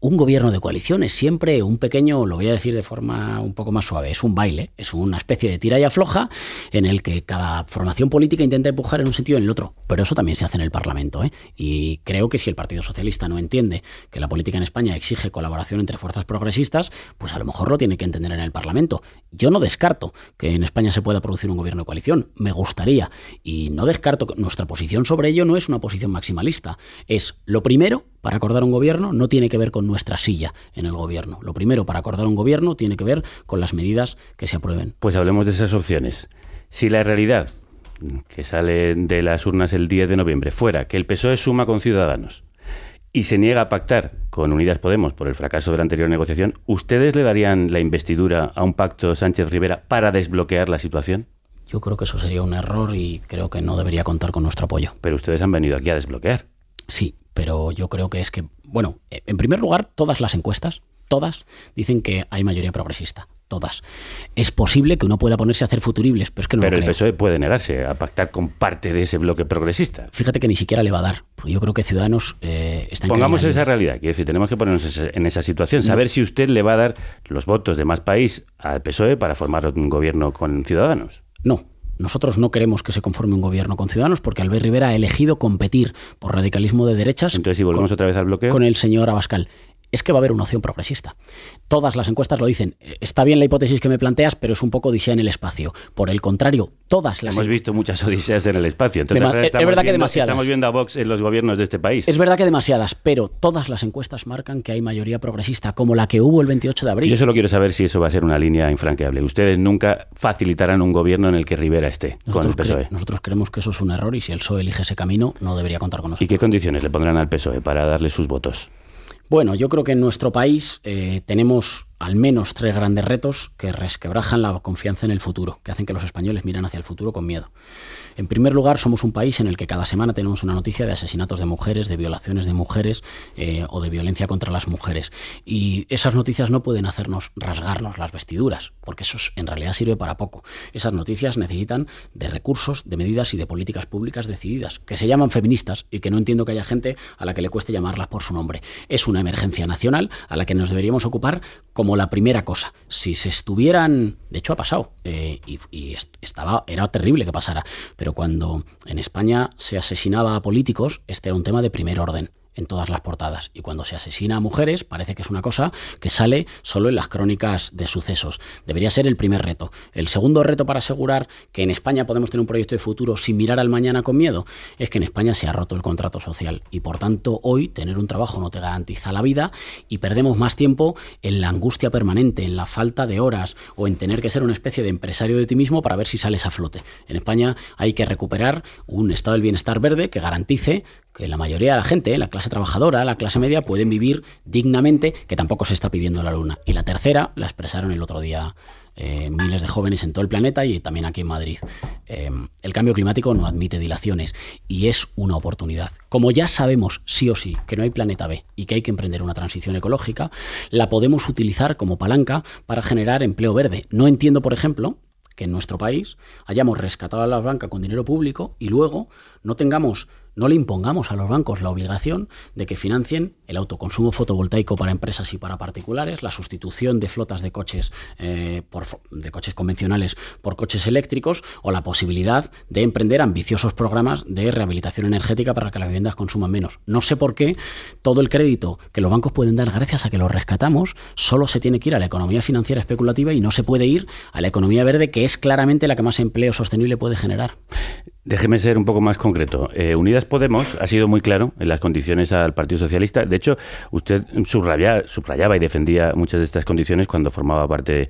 un gobierno de coalición es siempre un pequeño, lo voy a decir de forma un poco más suave, es un baile, es una especie de tira y afloja en el que cada formación política intenta empujar en un sentido o en el otro. Pero eso también se hace en el Parlamento. ¿eh? Y creo que si el Partido Socialista no entiende que la política en España exige colaboración entre fuerzas progresistas, pues a lo mejor lo tiene que entender en el Parlamento. Yo no descarto que en España se pueda producir un gobierno de coalición, me gustaría. Y no descarto que nuestra posición sobre ello no es una posición maximalista, es lo primero para acordar un gobierno no tiene que ver con nuestra silla en el gobierno. Lo primero para acordar un gobierno tiene que ver con las medidas que se aprueben. Pues hablemos de esas opciones. Si la realidad que sale de las urnas el 10 de noviembre fuera que el PSOE suma con Ciudadanos y se niega a pactar con Unidas Podemos por el fracaso de la anterior negociación, ¿ustedes le darían la investidura a un pacto Sánchez-Rivera para desbloquear la situación? Yo creo que eso sería un error y creo que no debería contar con nuestro apoyo. Pero ustedes han venido aquí a desbloquear. Sí, pero yo creo que es que, bueno, eh, en primer lugar, todas las encuestas, todas, dicen que hay mayoría progresista. Todas. Es posible que uno pueda ponerse a hacer futuribles, pero es que no Pero el PSOE puede negarse a pactar con parte de ese bloque progresista. Fíjate que ni siquiera le va a dar, yo creo que Ciudadanos eh, está Pongamos esa realidad, quiero decir, tenemos que ponernos en esa situación, mm. saber si usted le va a dar los votos de más país al PSOE para formar un gobierno con Ciudadanos. No, nosotros no queremos que se conforme un gobierno con Ciudadanos porque Albert Rivera ha elegido competir por radicalismo de derechas. Entonces, volvemos otra vez al Con el señor Abascal es que va a haber una opción progresista. Todas las encuestas lo dicen. Eh, está bien la hipótesis que me planteas, pero es un poco odisea en el espacio. Por el contrario, todas las... Hemos visto muchas odiseas en el espacio. Entonces, es verdad que demasiadas. Estamos viendo a Vox en los gobiernos de este país. Es verdad que demasiadas, pero todas las encuestas marcan que hay mayoría progresista, como la que hubo el 28 de abril. Yo solo quiero saber si eso va a ser una línea infranqueable. Ustedes nunca facilitarán un gobierno en el que Rivera esté con el PSOE. E. nosotros creemos que eso es un error y si el PSOE elige ese camino, no debería contar con nosotros. ¿Y qué condiciones le pondrán al PSOE para darle sus votos? Bueno, yo creo que en nuestro país eh, tenemos al menos tres grandes retos que resquebrajan la confianza en el futuro, que hacen que los españoles miren hacia el futuro con miedo. En primer lugar, somos un país en el que cada semana tenemos una noticia de asesinatos de mujeres, de violaciones de mujeres eh, o de violencia contra las mujeres. Y esas noticias no pueden hacernos rasgarnos las vestiduras, porque eso en realidad sirve para poco. Esas noticias necesitan de recursos, de medidas y de políticas públicas decididas, que se llaman feministas y que no entiendo que haya gente a la que le cueste llamarlas por su nombre. Es una emergencia nacional a la que nos deberíamos ocupar como como la primera cosa. Si se estuvieran, de hecho ha pasado, eh, y, y, estaba, era terrible que pasara, pero cuando en España se asesinaba a políticos, este era un tema de primer orden en todas las portadas. Y cuando se asesina a mujeres, parece que es una cosa que sale solo en las crónicas de sucesos. Debería ser el primer reto. El segundo reto para asegurar que en España podemos tener un proyecto de futuro sin mirar al mañana con miedo es que en España se ha roto el contrato social y por tanto hoy tener un trabajo no te garantiza la vida y perdemos más tiempo en la angustia permanente, en la falta de horas o en tener que ser una especie de empresario de ti mismo para ver si sales a flote. En España hay que recuperar un estado del bienestar verde que garantice que la mayoría de la gente, la clase trabajadora, la clase media, pueden vivir dignamente, que tampoco se está pidiendo la luna. Y la tercera la expresaron el otro día eh, miles de jóvenes en todo el planeta y también aquí en Madrid. Em, el cambio climático no admite dilaciones y es una oportunidad. Como ya sabemos sí o sí que no hay planeta B y que hay que emprender una transición ecológica, la podemos utilizar como palanca para generar empleo verde. No entiendo, por ejemplo, que en nuestro país hayamos rescatado a la banca con dinero público y luego no tengamos no le impongamos a los bancos la obligación de que financien el autoconsumo fotovoltaico para empresas y para particulares, la sustitución de flotas de coches, eh, por, de coches convencionales por coches eléctricos o la posibilidad de emprender ambiciosos programas de rehabilitación energética para que las viviendas consuman menos. No sé por qué todo el crédito que los bancos pueden dar gracias a que lo rescatamos solo se tiene que ir a la economía financiera especulativa y no se puede ir a la economía verde que es claramente la que más empleo sostenible puede generar. Déjeme ser un poco más concreto. Eh, Unidas Podemos ha sido muy claro en las condiciones al Partido Socialista. De hecho, usted subrayaba y defendía muchas de estas condiciones cuando formaba parte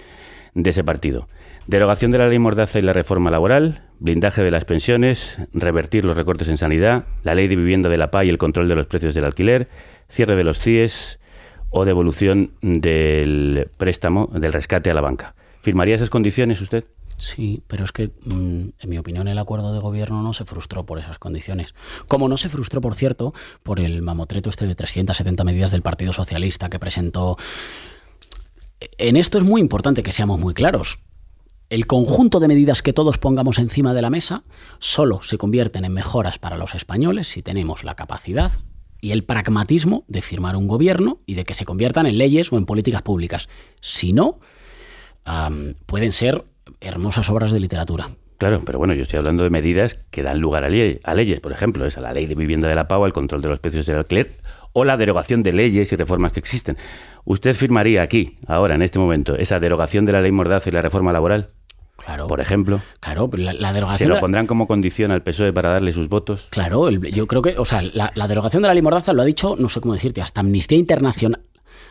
de ese partido. Derogación de la ley Mordaza y la reforma laboral, blindaje de las pensiones, revertir los recortes en sanidad, la ley de vivienda de la PA y el control de los precios del alquiler, cierre de los CIES o devolución del préstamo, del rescate a la banca. ¿Firmaría esas condiciones usted? Sí, pero es que, mm, en mi opinión, el acuerdo de gobierno no se frustró por esas condiciones. Como no se frustró, por cierto, por el mamotreto este de 370 medidas del Partido Socialista que presentó... En esto es muy importante que seamos muy claros. El conjunto de medidas que todos pongamos encima de la mesa solo se convierten en mejoras para los españoles si tenemos la capacidad y el pragmatismo de firmar un gobierno y de que se conviertan en leyes o en políticas públicas. Si no, pueden ser hermosas obras de literatura. Claro, pero bueno, yo estoy hablando de medidas que dan lugar a, leyes, por ejemplo, esa la ley de vivienda de la PAU, el control de los precios del alquiler o la derogación de leyes y reformas que existen. ¿Usted firmaría aquí, ahora, en este momento, esa derogación de la ley Mordaza y la reforma laboral? Claro. Por ejemplo. Claro, la, derogación. ¿Se lo pondrán como condición al PSOE para darle sus votos? Claro, yo creo que, o sea, la, la, derogación de la ley Mordaza lo ha dicho, no sé cómo decirte, hasta Amnistía Internacional.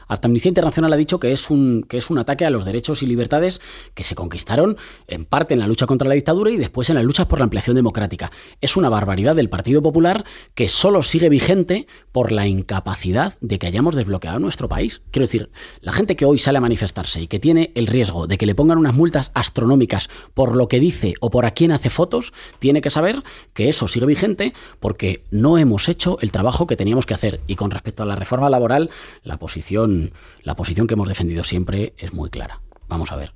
Hasta Amnistía Internacional ha dicho que es, un, que es un ataque a los derechos y libertades que se conquistaron en parte en la lucha contra la dictadura y después en las luchas por la ampliación democrática. Es una barbaridad del Partido Popular que solo sigue vigente por la incapacidad de que hayamos desbloqueado nuestro país. Quiero decir, la gente que hoy sale a manifestarse y que tiene el riesgo de que le pongan unas multas astronómicas por lo que dice o por a quién hace fotos, tiene que saber que eso sigue vigente porque no hemos hecho el trabajo que teníamos que hacer. Y con respecto a la reforma laboral, la posición la posición que hemos defendido siempre es muy clara. Vamos a ver.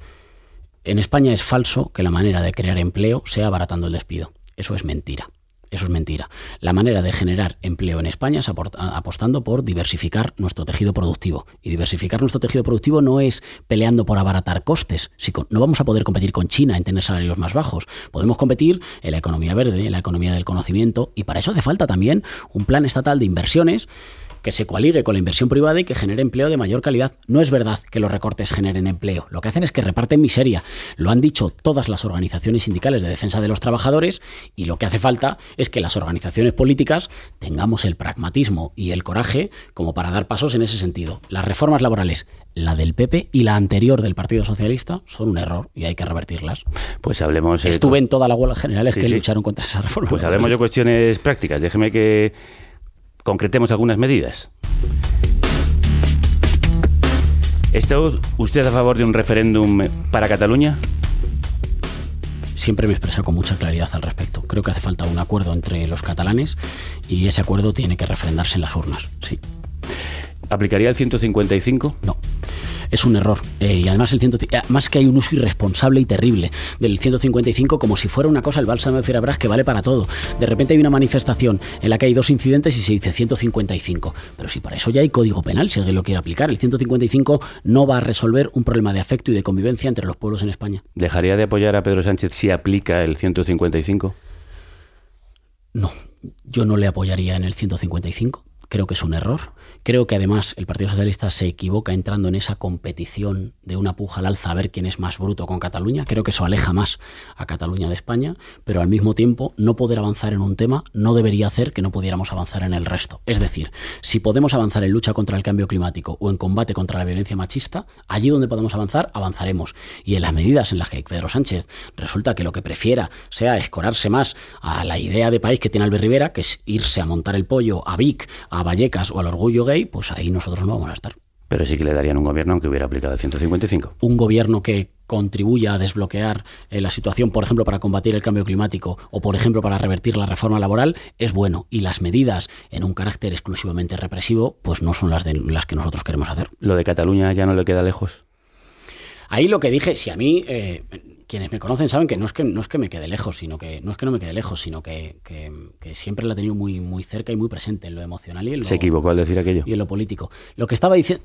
En España es falso que la manera de crear empleo sea abaratando el despido. Eso es mentira. Eso es mentira. La manera de generar empleo en España es apostando por diversificar nuestro tejido productivo. Y diversificar nuestro tejido productivo no es peleando por abaratar costes. Si no vamos a poder competir con China en tener salarios más bajos. Podemos competir en la economía verde, en la economía del conocimiento. Y para eso hace falta también un plan estatal de inversiones que se coaligue con la inversión privada y que genere empleo de mayor calidad. No es verdad que los recortes generen empleo. Lo que hacen es que reparten miseria. Lo han dicho todas las organizaciones sindicales de defensa de los trabajadores y lo que hace falta es que las organizaciones políticas tengamos el pragmatismo y el coraje como para dar pasos en ese sentido. Las reformas laborales, la del PP y la anterior del Partido Socialista, son un error y hay que revertirlas. Pues hablemos. Eh, Estuve en toda la huelga general es que lucharon contra esa reforma. Pues hablemos de cuestiones prácticas. Déjeme que concretemos algunas medidas. ¿Está usted a favor de un referéndum para Cataluña? siempre me he con mucha claridad al respecto. Creo que hace falta un acuerdo entre los catalanes y ese acuerdo tiene que refrendarse en las urnas. Sí. ¿Aplicaría el 155? No. Es un error. Eh, y además, el eh, más que hay un uso irresponsable y terrible del 155 como si fuera una cosa el bálsamo de Fierabras que vale para todo. De repente hay una manifestación en la que hay dos incidentes y se dice 155. Pero si para eso ya hay código penal, si alguien lo quiere aplicar, el 155 no va a resolver un problema de afecto y de convivencia entre los pueblos en España. ¿Dejaría de apoyar a Pedro Sánchez si aplica el 155? No, yo no le apoyaría en el 155. Creo que es un error. Creo que además el Partido Socialista se equivoca entrando en esa competición de una puja al alza a ver quién es más bruto con Cataluña. Creo que eso aleja más a Cataluña de España, pero al mismo tiempo no poder avanzar en un tema no debería hacer que no pudiéramos avanzar en el resto. Es decir, si podemos avanzar en lucha contra el cambio climático o en combate contra la violencia machista, allí donde podamos avanzar, avanzaremos. Y en las medidas en las que Pedro Sánchez resulta que lo que prefiera sea escorarse más a la idea de país que tiene Albert Rivera, que es irse a montar el pollo a Vic, a Vallecas o al Orgullo ahí, pues ahí nosotros no vamos a estar. Pero sí que le darían un gobierno aunque hubiera aplicado el 155. Un gobierno que contribuya a desbloquear eh, la situación, por ejemplo, para combatir el cambio climático o, por ejemplo, para revertir la reforma laboral, es bueno. Y las medidas en un carácter exclusivamente represivo, pues no son las, de, las que nosotros queremos hacer. ¿Lo de Cataluña ya no le queda lejos? Ahí lo que dije, si a mí, eh, quienes me conocen saben que no es que no es que me quede lejos, sino que no es que no me quede lejos, sino que, siempre la he tenido muy, muy cerca y muy presente en lo emocional y en lo, se equivocó al decir aquello y en lo político. Lo que estaba diciendo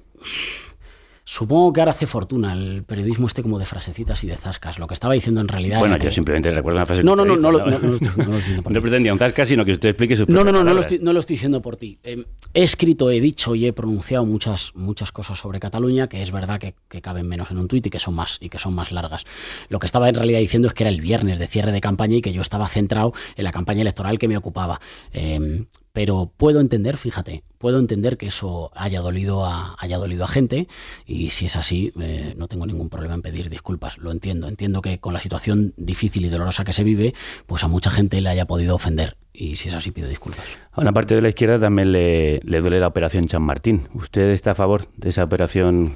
Supongo que ahora hace fortuna el periodismo este como de frasecitas y de zascas. Lo que estaba diciendo en realidad. Bueno, yo simplemente recuerdo una frase. No, no, no, no, no, no, pretendía un zasca, sino que usted explique su. No, no, no, no lo, no lo estoy diciendo por ti. Em, he escrito, he dicho y he pronunciado muchas, muchas cosas sobre Cataluña que es verdad que, caben menos en un tuit y que son más y que son más largas. Lo que estaba en realidad diciendo es que era el viernes de cierre de campaña y que yo estaba centrado en la campaña electoral que me ocupaba. Em, pero puedo entender, fíjate, puedo entender que eso haya dolido a, haya dolido a gente y si es así, eh, no tengo ningún problema en pedir disculpas, lo entiendo. Entiendo que con la situación difícil y dolorosa que se vive, pues a mucha gente le haya podido ofender y si es así, pido disculpas. A una parte de la izquierda también le, duele la operación San Martín. ¿Usted está a favor de esa operación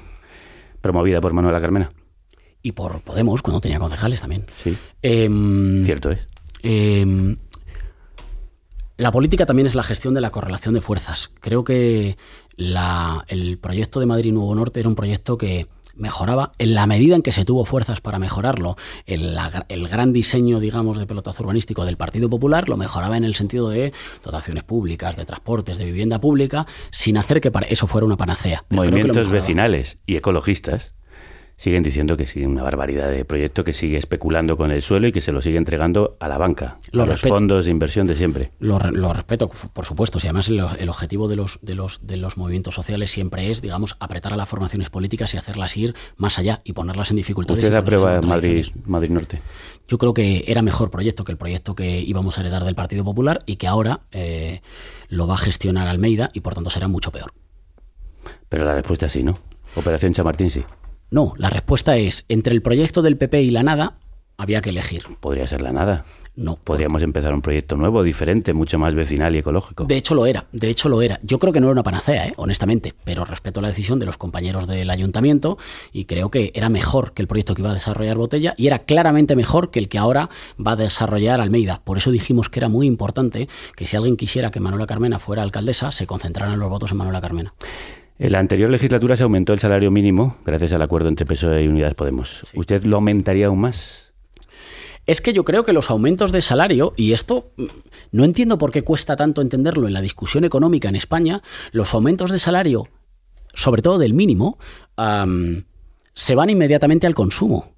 promovida por Manuela Carmena? Y por Podemos, cuando tenía concejales también. Sí. Em, Cierto es. Em, la política también es la gestión de la correlación de fuerzas. Creo que el proyecto de Madrid Nuevo Norte era un proyecto que mejoraba en la medida en que se tuvo fuerzas para mejorarlo. El, gran diseño, digamos, de pelotazo urbanístico del Partido Popular lo mejoraba en el sentido de dotaciones públicas, de transportes, de vivienda pública, sin hacer que eso fuera una panacea. Movimientos vecinales y ecologistas siguen diciendo que sigue una barbaridad de proyecto que sigue especulando con el suelo y que se lo sigue entregando a la banca, los fondos de inversión de siempre. Lo, respeto, por supuesto. y además el, objetivo de los, de, los, de los movimientos sociales siempre es, digamos, apretar a las formaciones políticas y hacerlas ir más allá y ponerlas en dificultades. ¿Usted prueba Madrid, Madrid Norte? Yo creo que era mejor proyecto que el proyecto que íbamos a heredar del Partido Popular y que ahora eh, lo va a gestionar Almeida y por tanto será mucho peor. Pero la respuesta sí, ¿no? Operación Chamartín sí. No, la respuesta es, entre el proyecto del PP y la nada, había que elegir. Podría ser la nada. No. Podríamos empezar un proyecto nuevo, diferente, mucho más vecinal y ecológico. De hecho lo era, de hecho lo era. Yo creo que no era una panacea, ¿eh? honestamente, pero respeto la decisión de los compañeros del ayuntamiento y creo que era mejor que el proyecto que iba a desarrollar Botella y era claramente mejor que el que ahora va a desarrollar Almeida. Por eso dijimos que era muy importante que si alguien quisiera que Manuela Carmena fuera alcaldesa, se concentraran los votos en Manuela Carmena. En la anterior legislatura se aumentó el salario mínimo gracias al acuerdo entre PSOE y Unidas Podemos. ¿Usted lo aumentaría aún más? Es que yo creo que los aumentos de salario, y esto mm, no entiendo por qué cuesta tanto entenderlo en la discusión económica en España, los aumentos de salario, sobre todo del mínimo, se van inmediatamente al consumo.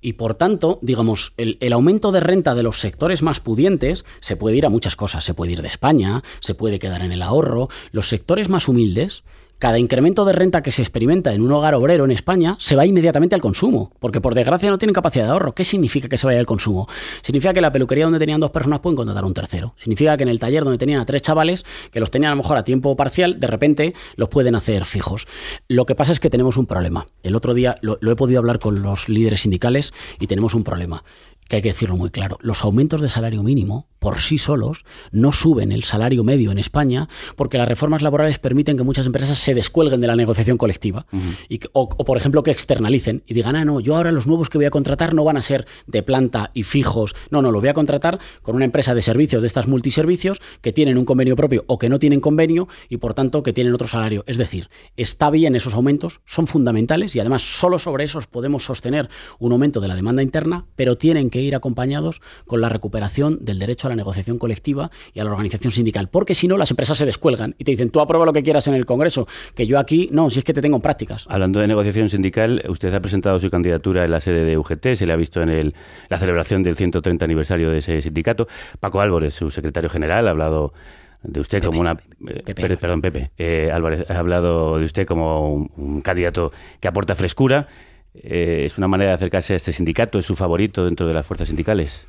Y por tanto, digamos, el, el, aumento de renta de los sectores más pudientes se puede ir a muchas cosas. Se puede ir de España, se puede quedar en el ahorro. Los sectores más humildes cada incremento de renta que se experimenta en un hogar obrero en España se va inmediatamente al consumo, porque por desgracia no tienen capacidad de ahorro. ¿Qué significa que se vaya al consumo? Significa que la peluquería donde tenían dos personas pueden contratar a un tercero. Significa que en el taller donde tenían a tres chavales, que los tenían a lo mejor a tiempo parcial, de repente los pueden hacer fijos. Lo que pasa es que tenemos un problema. El otro día lo he podido hablar con los líderes sindicales y tenemos un problema que hay que decirlo muy claro, los aumentos de salario mínimo por sí solos no suben el salario medio en España porque las reformas laborales permiten que muchas empresas se descuelguen de la negociación colectiva y, o, por ejemplo que externalicen y digan, ah, no, yo ahora los nuevos que voy a contratar no van a ser de planta y fijos, no, no, lo voy a contratar con una empresa de servicios de estas multiservicios que tienen un convenio propio o que no tienen convenio y por tanto que tienen otro salario. Es decir, está bien esos aumentos, son fundamentales y además solo sobre esos podemos sostener un aumento de la demanda interna, pero tienen que ir acompañados con la recuperación del derecho a la negociación colectiva y a la organización sindical, porque si no las empresas se descuelgan y te dicen tú aprueba lo que quieras en el Congreso, que yo aquí no, si es que te tengo en prácticas. Hablando de negociación sindical, usted ha presentado su candidatura en la sede de UGT, se le ha visto en el, la celebración del 130 aniversario de ese sindicato. Paco Álvarez, su secretario general, ha hablado de usted como una eh, perdón Pepe eh, Álvarez ha hablado de usted como un, candidato que aporta frescura eh, es una manera de acercarse a este sindicato, es su favorito dentro de las fuerzas sindicales.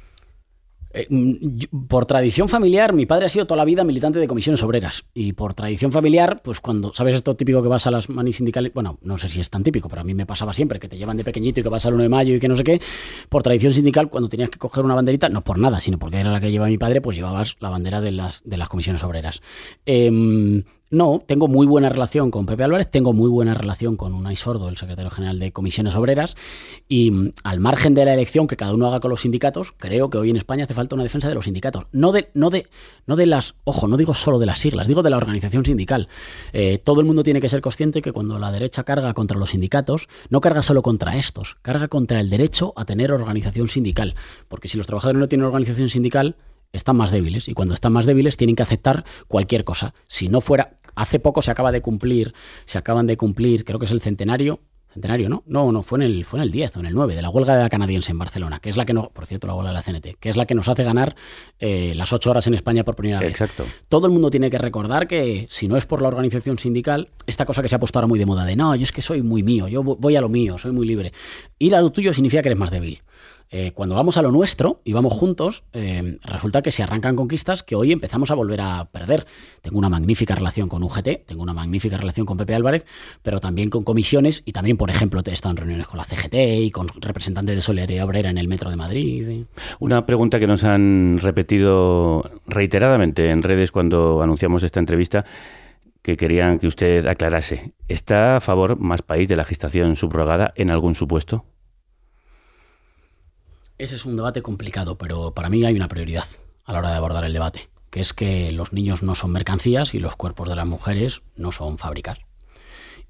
Eh, mm, por tradición familiar, mi padre ha sido toda la vida militante de comisiones obreras. Y por tradición familiar, pues cuando, ¿sabes esto típico que vas a las manis sindicales? Bueno, no sé si es tan típico, pero a mí me pasaba siempre que te llevan de pequeñito y que vas al 1 de mayo y que no sé qué. Por tradición sindical, cuando tenías que coger una banderita, no por nada, sino porque era la que llevaba mi padre, pues llevabas la bandera de las, de las comisiones obreras. Eh, no, tengo muy buena relación con Pepe Álvarez, tengo muy buena relación con Unai Sordo, el secretario general de Comisiones Obreras, y mm, al margen de la elección que cada uno haga con los sindicatos, creo que hoy en España hace falta una defensa de los sindicatos. No de, no de, no de las, ojo, no digo solo de las siglas, digo de la organización sindical. Eh, todo el mundo tiene que ser consciente que cuando la derecha carga contra los sindicatos, no carga solo contra estos, carga contra el derecho a tener organización sindical. Porque si los trabajadores no tienen organización sindical, están más débiles y cuando están más débiles tienen que aceptar cualquier cosa. Si no fuera, hace poco se acaba de cumplir, se acaban de cumplir, creo que es el centenario, centenario, ¿no? No, no, fue en el fue en el 10 o en el 9 de la huelga de la canadiense en Barcelona, que es la que nos, por cierto, la huelga de la CNT, que es la que nos hace ganar eh, las ocho horas en España por primera vez. Exacto. Todo el mundo tiene que recordar que si no es por la organización sindical, esta cosa que se ha puesto ahora muy de moda de, no, yo es que soy muy mío, yo voy a lo mío, soy muy libre. Ir a lo tuyo significa que eres más débil. Eh, cuando vamos a lo nuestro y vamos juntos, eh, resulta que se arrancan conquistas que hoy empezamos a volver a perder. Tengo una magnífica relación con UGT, tengo una magnífica relación con Pepe Álvarez, pero también con comisiones y también, por ejemplo, he estado en reuniones con la CGT y con representantes de Solidaridad Obrera en el Metro de Madrid. Una pregunta que nos han repetido reiteradamente en redes cuando anunciamos esta entrevista que querían que usted aclarase. ¿Está a favor más país de la gestación subrogada en algún supuesto? Ese es un debate complicado, pero para mí hay una prioridad a la hora de abordar el debate, que es que los niños no son mercancías y los cuerpos de las mujeres no son fábricas.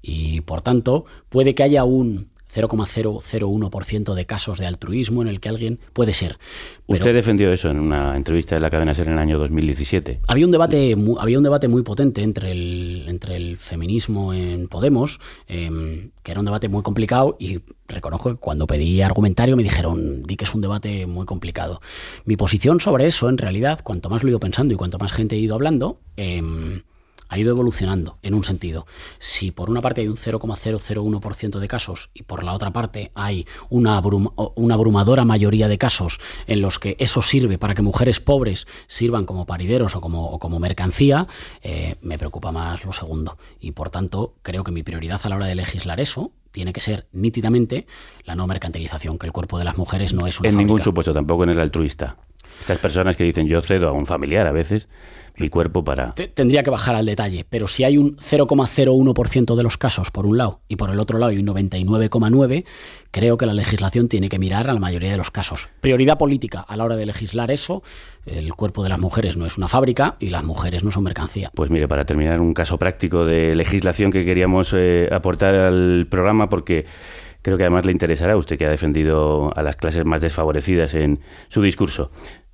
Y por tanto, puede que haya un 0,001% de casos de altruismo en el que alguien puede ser. Usted defendió eso en una entrevista de la cadena Ser en el año 2017. Había un debate, había un debate muy potente entre el, entre el feminismo en Podemos, em, que era un debate muy complicado y reconozco que cuando pedí argumentario me dijeron, di que es un debate muy complicado. Mi posición sobre eso, en realidad, cuanto más lo he ido pensando y cuanto más gente he ido hablando, em, ha ido evolucionando en un sentido. Si por una parte hay un 0,001% de casos y por la otra parte hay una, abrumadora mayoría de casos en los que eso sirve para que mujeres pobres sirvan como parideros o como, mercancía, eh, me preocupa más lo segundo. Y por tanto, creo que mi prioridad a la hora de legislar eso tiene que ser nítidamente la no mercantilización, que el cuerpo de las mujeres no es un... En ningún supuesto, tampoco en el altruista. Estas personas que dicen yo cedo a un familiar a veces mi cuerpo para... Tendría que bajar al detalle, pero si hay un 0,01% de los casos por un lado y por el otro lado hay un 99,9%, creo que la legislación tiene que mirar a la mayoría de los casos. Prioridad política a la hora de legislar eso, el cuerpo de las mujeres no es una fábrica y las mujeres no son mercancía. Pues mire, para terminar un caso práctico de legislación que queríamos eh, aportar al programa porque Creo que además le interesará a usted que ha defendido a las clases más desfavorecidas en su discurso.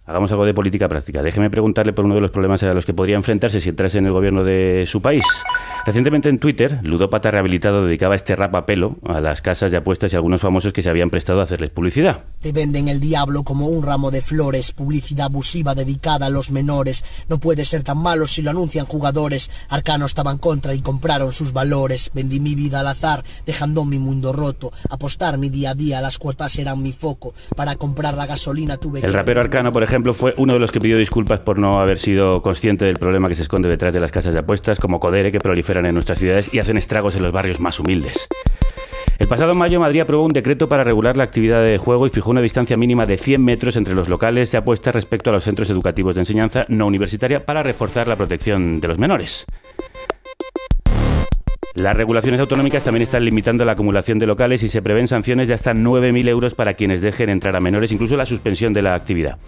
Hagamos algo de política práctica. Déjeme preguntarle por uno de los problemas a los que podría enfrentarse si entrase en el gobierno de su país. Recientemente en Twitter, Ludópata Rehabilitado dedicaba este rap a pelo a las casas de apuestas y algunos famosos que se habían prestado a hacerles publicidad. Te venden el diablo como un ramo de flores, publicidad abusiva dedicada a los menores. No puede ser tan malo si lo anuncian jugadores. Arcano estaban contra y compraron sus valores. Vendí mi vida al azar, dejando mi mundo roto. Apostar mi día a día, las cuotas eran mi foco. Para comprar la gasolina tuve que... El rapero Arcano, por ejemplo, ejemplo, fue uno de los que pidió disculpas por no haber sido consciente del problema que se esconde detrás de las casas de apuestas, como Codere, que proliferan en nuestras ciudades y hacen estragos en los barrios más humildes. El pasado mayo Madrid aprobó un decreto para regular la actividad de juego y fijó una distancia mínima de 100 metros entre los locales de apuestas respecto a los centros educativos de enseñanza no universitaria para reforzar la protección de los menores. Las regulaciones autonómicas también están limitando la acumulación de locales y se prevén sanciones de hasta 9.000 euros para quienes dejen entrar a menores, incluso la suspensión de la actividad.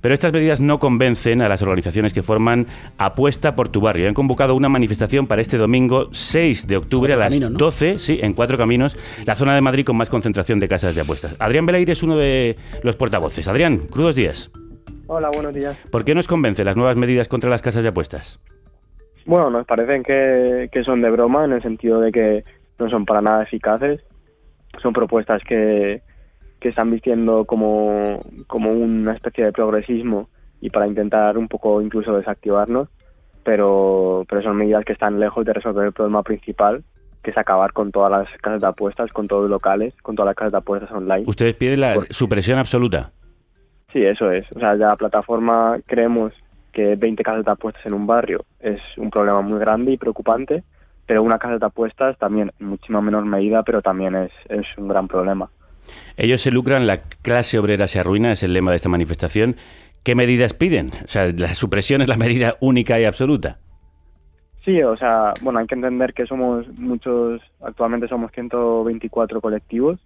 Pero estas medidas no convencen a las organizaciones que forman Apuesta por tu barrio. Han convocado una manifestación para este domingo 6 de octubre a las 12, sí, en Cuatro Caminos, la zona de Madrid con más concentración de casas de apuestas. Adrián Belair es uno de los portavoces. Adrián, crudos días. Hola, buenos días. ¿Por qué nos convence las nuevas medidas contra las casas de apuestas? Bueno, nos parecen que, son de broma en el sentido de que no son para nada eficaces. Son propuestas que, están vistiendo como, como una especie de progresismo y para intentar un poco incluso desactivarnos, pero, pero son medidas que están lejos de resolver el problema principal, que es acabar con todas las casas de apuestas, con todos los locales, con todas las casas de apuestas online. Ustedes piden la supresión absoluta. Sí, eso es. O sea, la plataforma creemos que 20 casas de apuestas en un barrio es un problema muy grande y preocupante, pero una casa de apuestas también, en muchísima menor medida, pero también es, es un gran problema. Ellos se lucran, la clase obrera se arruina, es el lema de esta manifestación. ¿Qué medidas piden? O sea, la supresión es la medida única y absoluta. Sí, o sea, bueno, hay que entender que somos muchos, actualmente somos 124 colectivos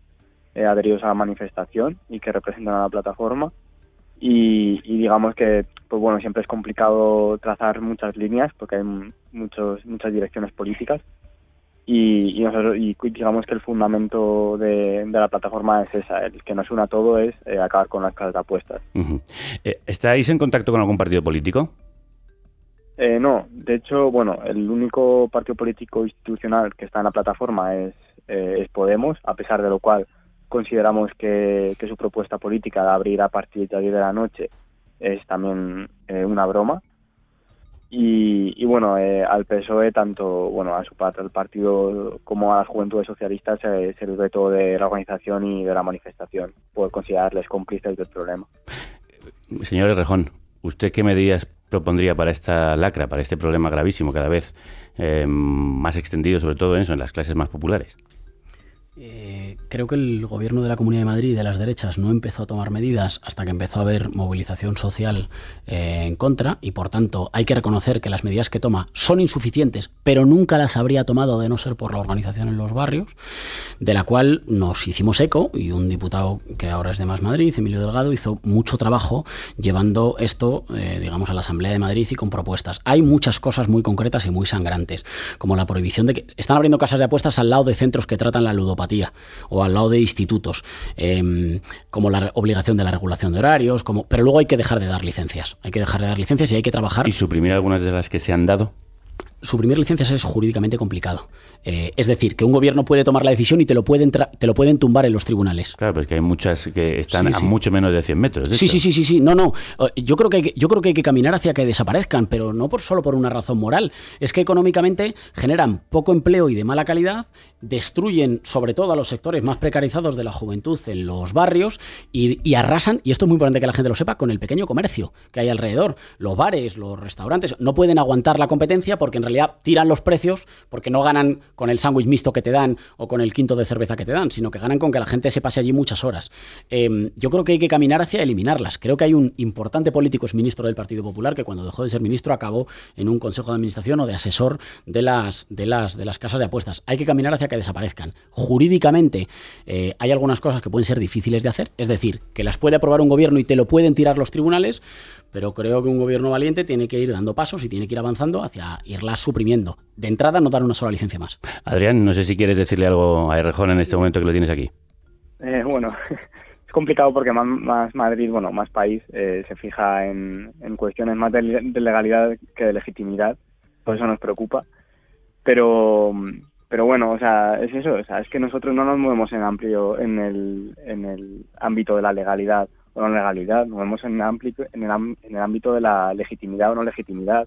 eh, adheridos a la manifestación y que representan a la plataforma y, digamos que pues bueno siempre es complicado trazar muchas líneas porque hay muchos muchas direcciones políticas y, digamos que el fundamento de, la plataforma es esa el que nos une a todo es eh, acabar con las cartas de apuestas eh, estáis en contacto con algún partido político eh, no de hecho bueno el único partido político institucional que está en la plataforma es es Podemos a pesar de lo cual consideramos que, su propuesta política de abrir a partir de 10 de la noche es también eh, una broma. Y, bueno, eh, al PSOE, tanto bueno a su parte, al partido como a la juventud socialista es el reto de la organización y de la manifestación por considerarles cómplices del problema. Señor Rejón ¿usted qué medidas propondría para esta lacra, para este problema gravísimo cada vez eh, más extendido, sobre todo eso, en las clases más populares? Eh, creo que el gobierno de la Comunidad de Madrid de las derechas no empezó a tomar medidas hasta que empezó a haber movilización social eh, en contra y por tanto hay que reconocer que las medidas que toma son insuficientes, pero nunca las habría tomado de no ser por la organización en los barrios, de la cual nos hicimos eco y un diputado que ahora es de Más Madrid, Emilio Delgado, hizo mucho trabajo llevando esto, eh, digamos, a la Asamblea de Madrid y con propuestas. Hay muchas cosas muy concretas y muy sangrantes, como la prohibición de que están abriendo casas de apuestas al lado de centros que tratan la ludopatía o al lado de institutos, em, como la obligación de la regulación de horarios, como, pero luego hay que dejar de dar licencias, hay que dejar de dar licencias y hay que trabajar. ¿Y suprimir algunas de las que se han dado? suprimir licencias es jurídicamente complicado. Eh, es decir, que un gobierno puede tomar la decisión y te lo pueden, te lo pueden tumbar en los tribunales. Claro, pero que hay muchas que están a mucho menos de 100 metros. sí, sí, sí, sí, sí. No, no. Oh, yo creo, que hay que, yo creo que hay que caminar hacia que desaparezcan, pero no por solo por una razón moral. Es que económicamente generan poco empleo y de mala calidad, destruyen sobre todo a los sectores más precarizados de la juventud en los barrios y arrasan, y esto es muy importante que la gente lo sepa, con el pequeño comercio que hay alrededor. Los bares, los restaurantes, no pueden aguantar la competencia porque en realidad tiran los precios porque no ganan con el sándwich mixto que te dan o con el quinto de cerveza que te dan, sino que ganan con que la gente se pase allí muchas horas. Em, yo creo que hay que caminar hacia eliminarlas. Creo que hay un importante político, es ministro del Partido Popular, que cuando dejó de ser ministro acabó en un consejo de administración o de asesor de las, de las, de las casas de apuestas. Hay que caminar hacia que desaparezcan. Jurídicamente eh, hay algunas cosas que pueden ser difíciles de hacer, es decir, que las puede aprobar un gobierno y te lo pueden tirar los tribunales, pero creo que un gobierno valiente tiene que ir dando pasos y tiene que ir avanzando hacia irlas suprimiendo. De entrada, no dar una sola licencia más. Adrián, no sé si quieres decirle algo a Errejón en este momento que lo tienes aquí. Eh, bueno, <laughs> es complicado porque más, Madrid, bueno, más país eh, se fija en, cuestiones más de, legalidad que de legitimidad. Por eso nos preocupa. Pero, pero bueno, o sea, es eso. O sea, es que nosotros no nos movemos en amplio en el ámbito de la legalidad o la legalidad, nos vemos en, en, el, ámbito de la legitimidad o no legitimidad.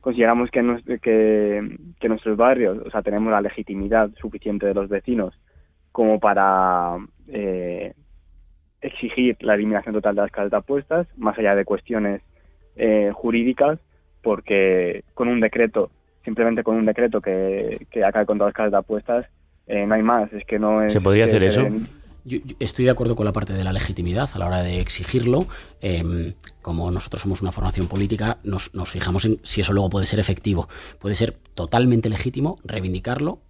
Consideramos que, que, nuestros barrios, o sea, tenemos la legitimidad suficiente de los vecinos como para eh, exigir la eliminación total de las casas de apuestas, más allá de cuestiones eh, jurídicas, porque con un decreto, simplemente con un decreto que, acabe con todas las casas de apuestas, eh, no hay más. Es que no ¿Se podría hacer eso? yo, estoy de acuerdo con la parte de la legitimidad a la hora de exigirlo. Em, como nosotros somos una formación política, nos, fijamos en si eso luego puede ser efectivo. Puede ser totalmente legítimo reivindicarlo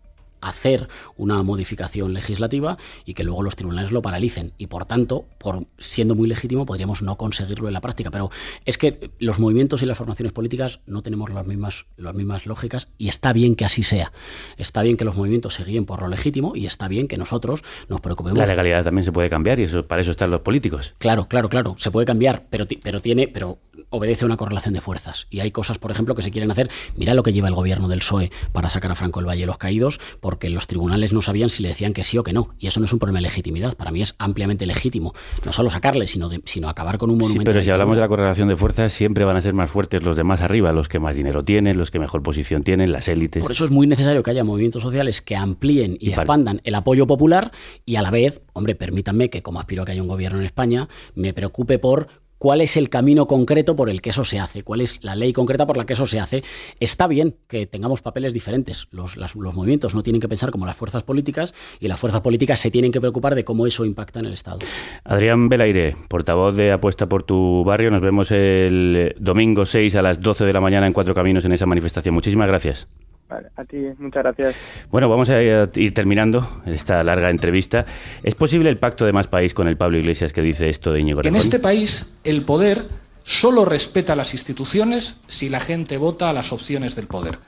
hacer una modificación legislativa y que luego los tribunales lo paralicen. Y por tanto, por siendo muy legítimo, podríamos no conseguirlo en la práctica. Pero es que los movimientos y las formaciones políticas no tenemos las mismas, las mismas lógicas y está bien que así sea. Está bien que los movimientos se guíen por lo legítimo y está bien que nosotros nos preocupemos. La legalidad también se puede cambiar y eso, para eso están los políticos. Claro, claro, claro. Se puede cambiar, pero, pero tiene, pero obedece a una correlación de fuerzas. Y hay cosas, por ejemplo, que se quieren hacer. Mira lo que lleva el gobierno del PSOE para sacar a Franco el Valle de los Caídos, por porque los tribunales no sabían si le decían que sí o que no. Y eso no es un problema de legitimidad. Para mí es ampliamente legítimo. No solo sacarle, sino, sino acabar con un monumento. Sí, pero si hablamos de la correlación de fuerzas, siempre van a ser más fuertes los de más arriba, los que más dinero tienen, los que mejor posición tienen, las élites. Por eso es muy necesario que haya movimientos sociales que amplíen y expandan el apoyo popular y a la vez, hombre, permítanme que como aspiro a que haya un gobierno en España, me preocupe por cuál es el camino concreto por el que eso se hace, cuál es la ley concreta por la que eso se hace. Está bien que tengamos papeles diferentes. Los, movimientos no tienen que pensar como las fuerzas políticas y las fuerzas políticas se tienen que preocupar de cómo eso impacta en el Estado. Adrián Belaire, portavoz de Apuesta por tu barrio. Nos vemos el domingo 6 a las 12 de la mañana en Cuatro Caminos en esa manifestación. Muchísimas gracias a ti, muchas gracias. Bueno, vamos a ir terminando esta larga entrevista. ¿Es posible el pacto de más país con el Pablo Iglesias que dice esto de Íñigo En este país, el poder solo respeta las instituciones si la gente vota a las opciones del poder.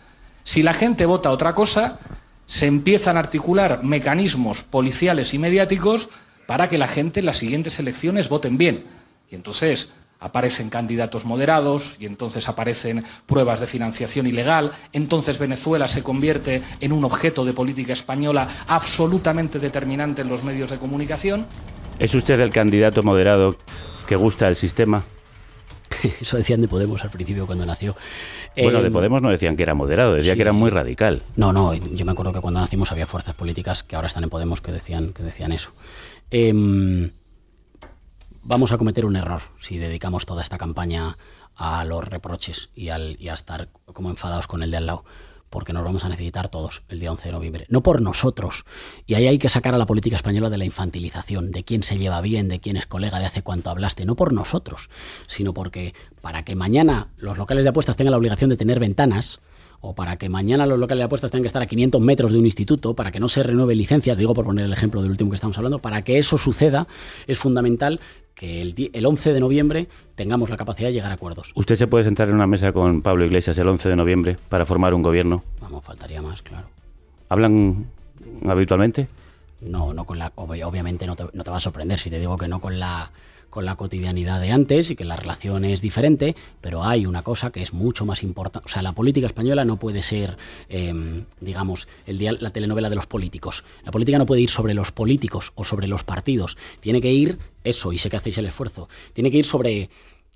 Si la gente vota otra cosa, se empiezan a articular mecanismos policiales y mediáticos para que la gente en las siguientes elecciones voten bien. Y entonces, aparecen candidatos moderados y entonces aparecen pruebas de financiación ilegal, entonces Venezuela se convierte en un objeto de política española absolutamente determinante en los medios de comunicación. ¿Es usted el candidato moderado que gusta el sistema? <laughs> Eso decían de Podemos al principio cuando nació. Bueno, de em, Podemos no decían que era moderado, decían que era muy radical. No, no, yo me acuerdo que cuando nacimos había fuerzas políticas que ahora están en Podemos que decían, que decían eso. Em, vamos a cometer un error si dedicamos toda esta campaña a los reproches y, al, a estar como enfadados con el de al lado porque nos vamos a necesitar todos el día 11 de noviembre, no por nosotros. Y ahí hay que sacar a la política española de la infantilización, de quién se lleva bien, de quién es colega, de hace cuánto hablaste, no por nosotros, sino porque para que mañana los locales de apuestas tengan la obligación de tener ventanas, o para que mañana los locales de apuestas tengan que estar a 500 metros de un instituto, para que no se renueven licencias, digo por poner el ejemplo del último que estamos hablando, para que eso suceda es fundamental que el, 11 de noviembre tengamos la capacidad de llegar a acuerdos. ¿Usted se puede sentar en una mesa con Pablo Iglesias el 11 de noviembre para formar un gobierno? Vamos, faltaría más, claro. ¿Hablan habitualmente? No, no con la, obviamente no te, no te va a sorprender si te digo que no con la con la cotidianidad de antes y que la relación es diferente, pero hay una cosa que es mucho más importante. O sea, la política española no puede ser, em, digamos, el la telenovela de los políticos. La política no puede ir sobre los políticos o sobre los partidos. Tiene que ir eso, y sé que hacéis el esfuerzo, tiene que ir sobre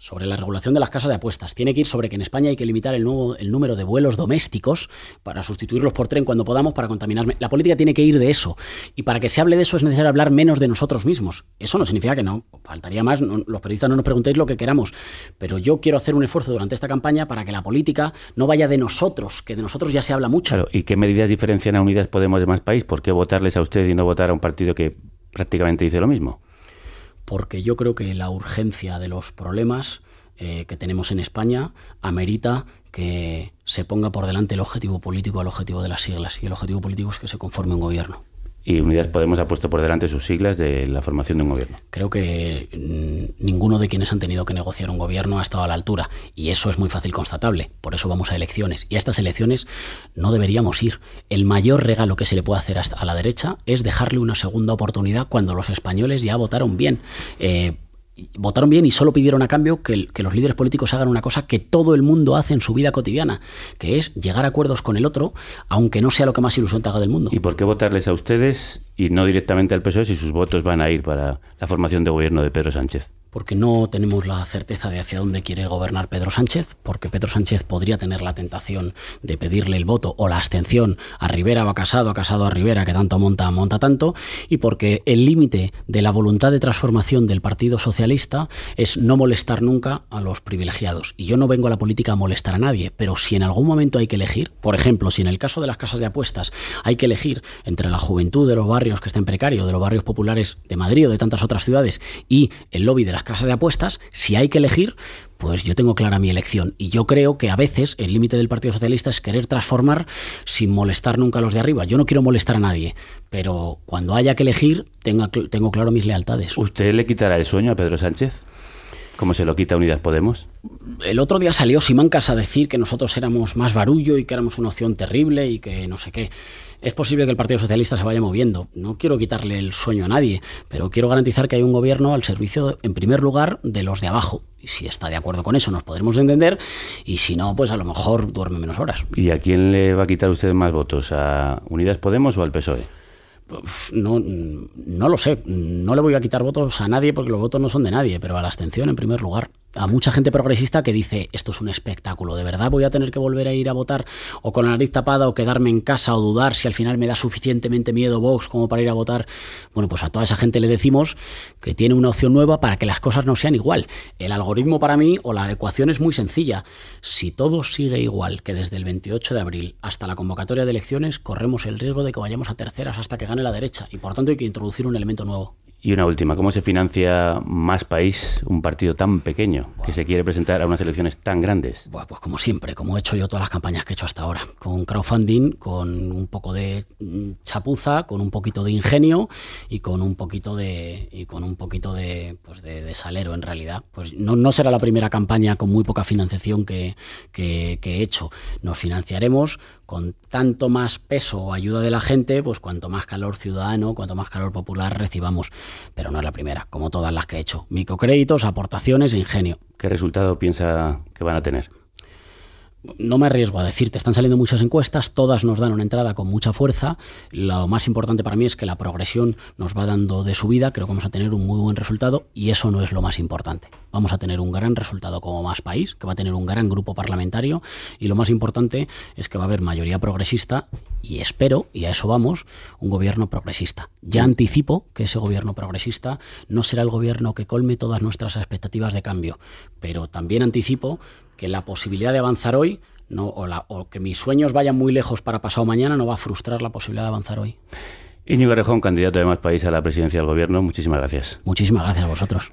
sobre la regulación de las casas de apuestas. Tiene que ir sobre que en España hay que limitar el, nuevo, el número de vuelos domésticos para sustituirlos por tren cuando podamos para contaminar. La política tiene que ir de eso. Y para que se hable de eso es necesario hablar menos de nosotros mismos. Eso no significa que no. Faltaría más. los periodistas no nos preguntéis lo que queramos. Pero yo quiero hacer un esfuerzo durante esta campaña para que la política no vaya de nosotros, que de nosotros ya se habla mucho. ¿Y qué medidas diferencian a Unidas Podemos de más país? ¿Por qué votarles a ustedes y no votar a un partido que prácticamente dice lo mismo? porque yo creo que la urgencia de los problemas eh, que tenemos en España amerita que se ponga por delante el objetivo político al objetivo de las siglas y el objetivo político es que se conforme un gobierno y Unidas Podemos ha puesto por delante sus siglas de la formación de un gobierno. Creo que mm, ninguno de quienes han tenido que negociar un gobierno ha estado a la altura y eso es muy fácil constatable. Por eso vamos a elecciones y a estas elecciones no deberíamos ir. El mayor regalo que se le puede hacer a la derecha es dejarle una segunda oportunidad cuando los españoles ya votaron bien. Eh, votaron bien y solo pidieron a cambio que, los líderes políticos hagan una cosa que todo el mundo hace en su vida cotidiana, que es llegar a acuerdos con el otro, aunque no sea lo que más ilusión te haga del mundo. ¿Y por qué votarles a ustedes y no directamente al PSOE si sus votos van a ir para la formación de gobierno de Pedro Sánchez. Porque no tenemos la certeza de hacia dónde quiere gobernar Pedro Sánchez, porque Pedro Sánchez podría tener la tentación de pedirle el voto o la abstención a Rivera o a Casado, a Casado a Rivera, que tanto monta, monta tanto, y porque el límite de la voluntad de transformación del Partido Socialista es no molestar nunca a los privilegiados. Y yo no vengo a la política a molestar a nadie, pero si en algún momento hay que elegir, por ejemplo, si en el caso de las casas de apuestas hay que elegir entre la juventud de los barrios, barrios que estén precarios, precario, de los barrios populares de Madrid o de tantas otras ciudades, y el lobby de las casas de apuestas, si hay que elegir, pues yo tengo clara mi elección. Y yo creo que a veces el límite del Partido Socialista es querer transformar sin molestar nunca a los de arriba. Yo no quiero molestar a nadie, pero cuando haya que elegir, tenga, tengo claro mis lealtades. ¿Usted le quitará el sueño a Pedro Sánchez? ¿Cómo se lo quita Unidas Podemos? El otro día salió Simancas a decir que nosotros éramos más barullo y que éramos una opción terrible y que no sé qué. Es posible que el Partido Socialista se vaya moviendo. No quiero quitarle el sueño a nadie, pero quiero garantizar que hay un gobierno al servicio, en primer lugar, de los de abajo. Y si está de acuerdo con eso, nos podremos entender. Y si no, pues a lo mejor duerme menos horas. ¿Y a quién le va a quitar usted más votos? ¿A Unidas Podemos o al PSOE? no, no lo sé, no le voy a quitar votos a nadie porque los votos no son de nadie, pero a la abstención en primer lugar a mucha gente progresista que dice esto es un espectáculo, de verdad voy a tener que volver a ir a votar o con la nariz tapada o quedarme en casa o dudar si al final me da suficientemente miedo Vox como para ir a votar. Bueno, pues a toda esa gente le decimos que tiene una opción nueva para que las cosas no sean igual. El algoritmo para mí o la adecuación es muy sencilla. Si todo sigue igual que desde el 28 de abril hasta la convocatoria de elecciones, corremos el riesgo de que vayamos a terceras hasta que gane la derecha y por tanto hay que introducir un elemento nuevo. Y una última, ¿cómo se financia más país un partido tan pequeño que se quiere presentar a unas elecciones tan grandes? pues como siempre, como he hecho yo todas las campañas que he hecho hasta ahora, con crowdfunding, con un poco de mm, chapuza, con un poquito de ingenio y con un poquito de y con un poquito de, pues de, salero en realidad. Pues no, será la primera campaña con muy poca financiación que he hecho. Nos financiaremos con tanto más peso o ayuda de la gente, pues cuanto más calor ciudadano, cuanto más calor popular recibamos. Pero no es la primera, como todas las que he hecho. Microcréditos, aportaciones e ingenio. ¿Qué resultado piensa que van a tener? no me arriesgo a decirte, están saliendo muchas encuestas, todas nos dan una entrada con mucha fuerza. Lo más importante para mí es que la progresión nos va dando de subida, creo que vamos a tener un muy buen resultado y eso no es lo más importante. Vamos a tener un gran resultado como más país, que va a tener un gran grupo parlamentario y lo más importante es que va a haber mayoría progresista y espero, y a eso vamos, un gobierno progresista. Ya anticipo que ese gobierno progresista no será el gobierno que colme todas nuestras expectativas de cambio, pero también anticipo que la posibilidad de avanzar hoy no, o, o, que mis sueños vayan muy lejos para pasado mañana no va a frustrar la posibilidad de avanzar hoy. Íñigo Arejón, candidato de Más País a la presidencia del Gobierno, muchísimas gracias. Muchísimas gracias a vosotros.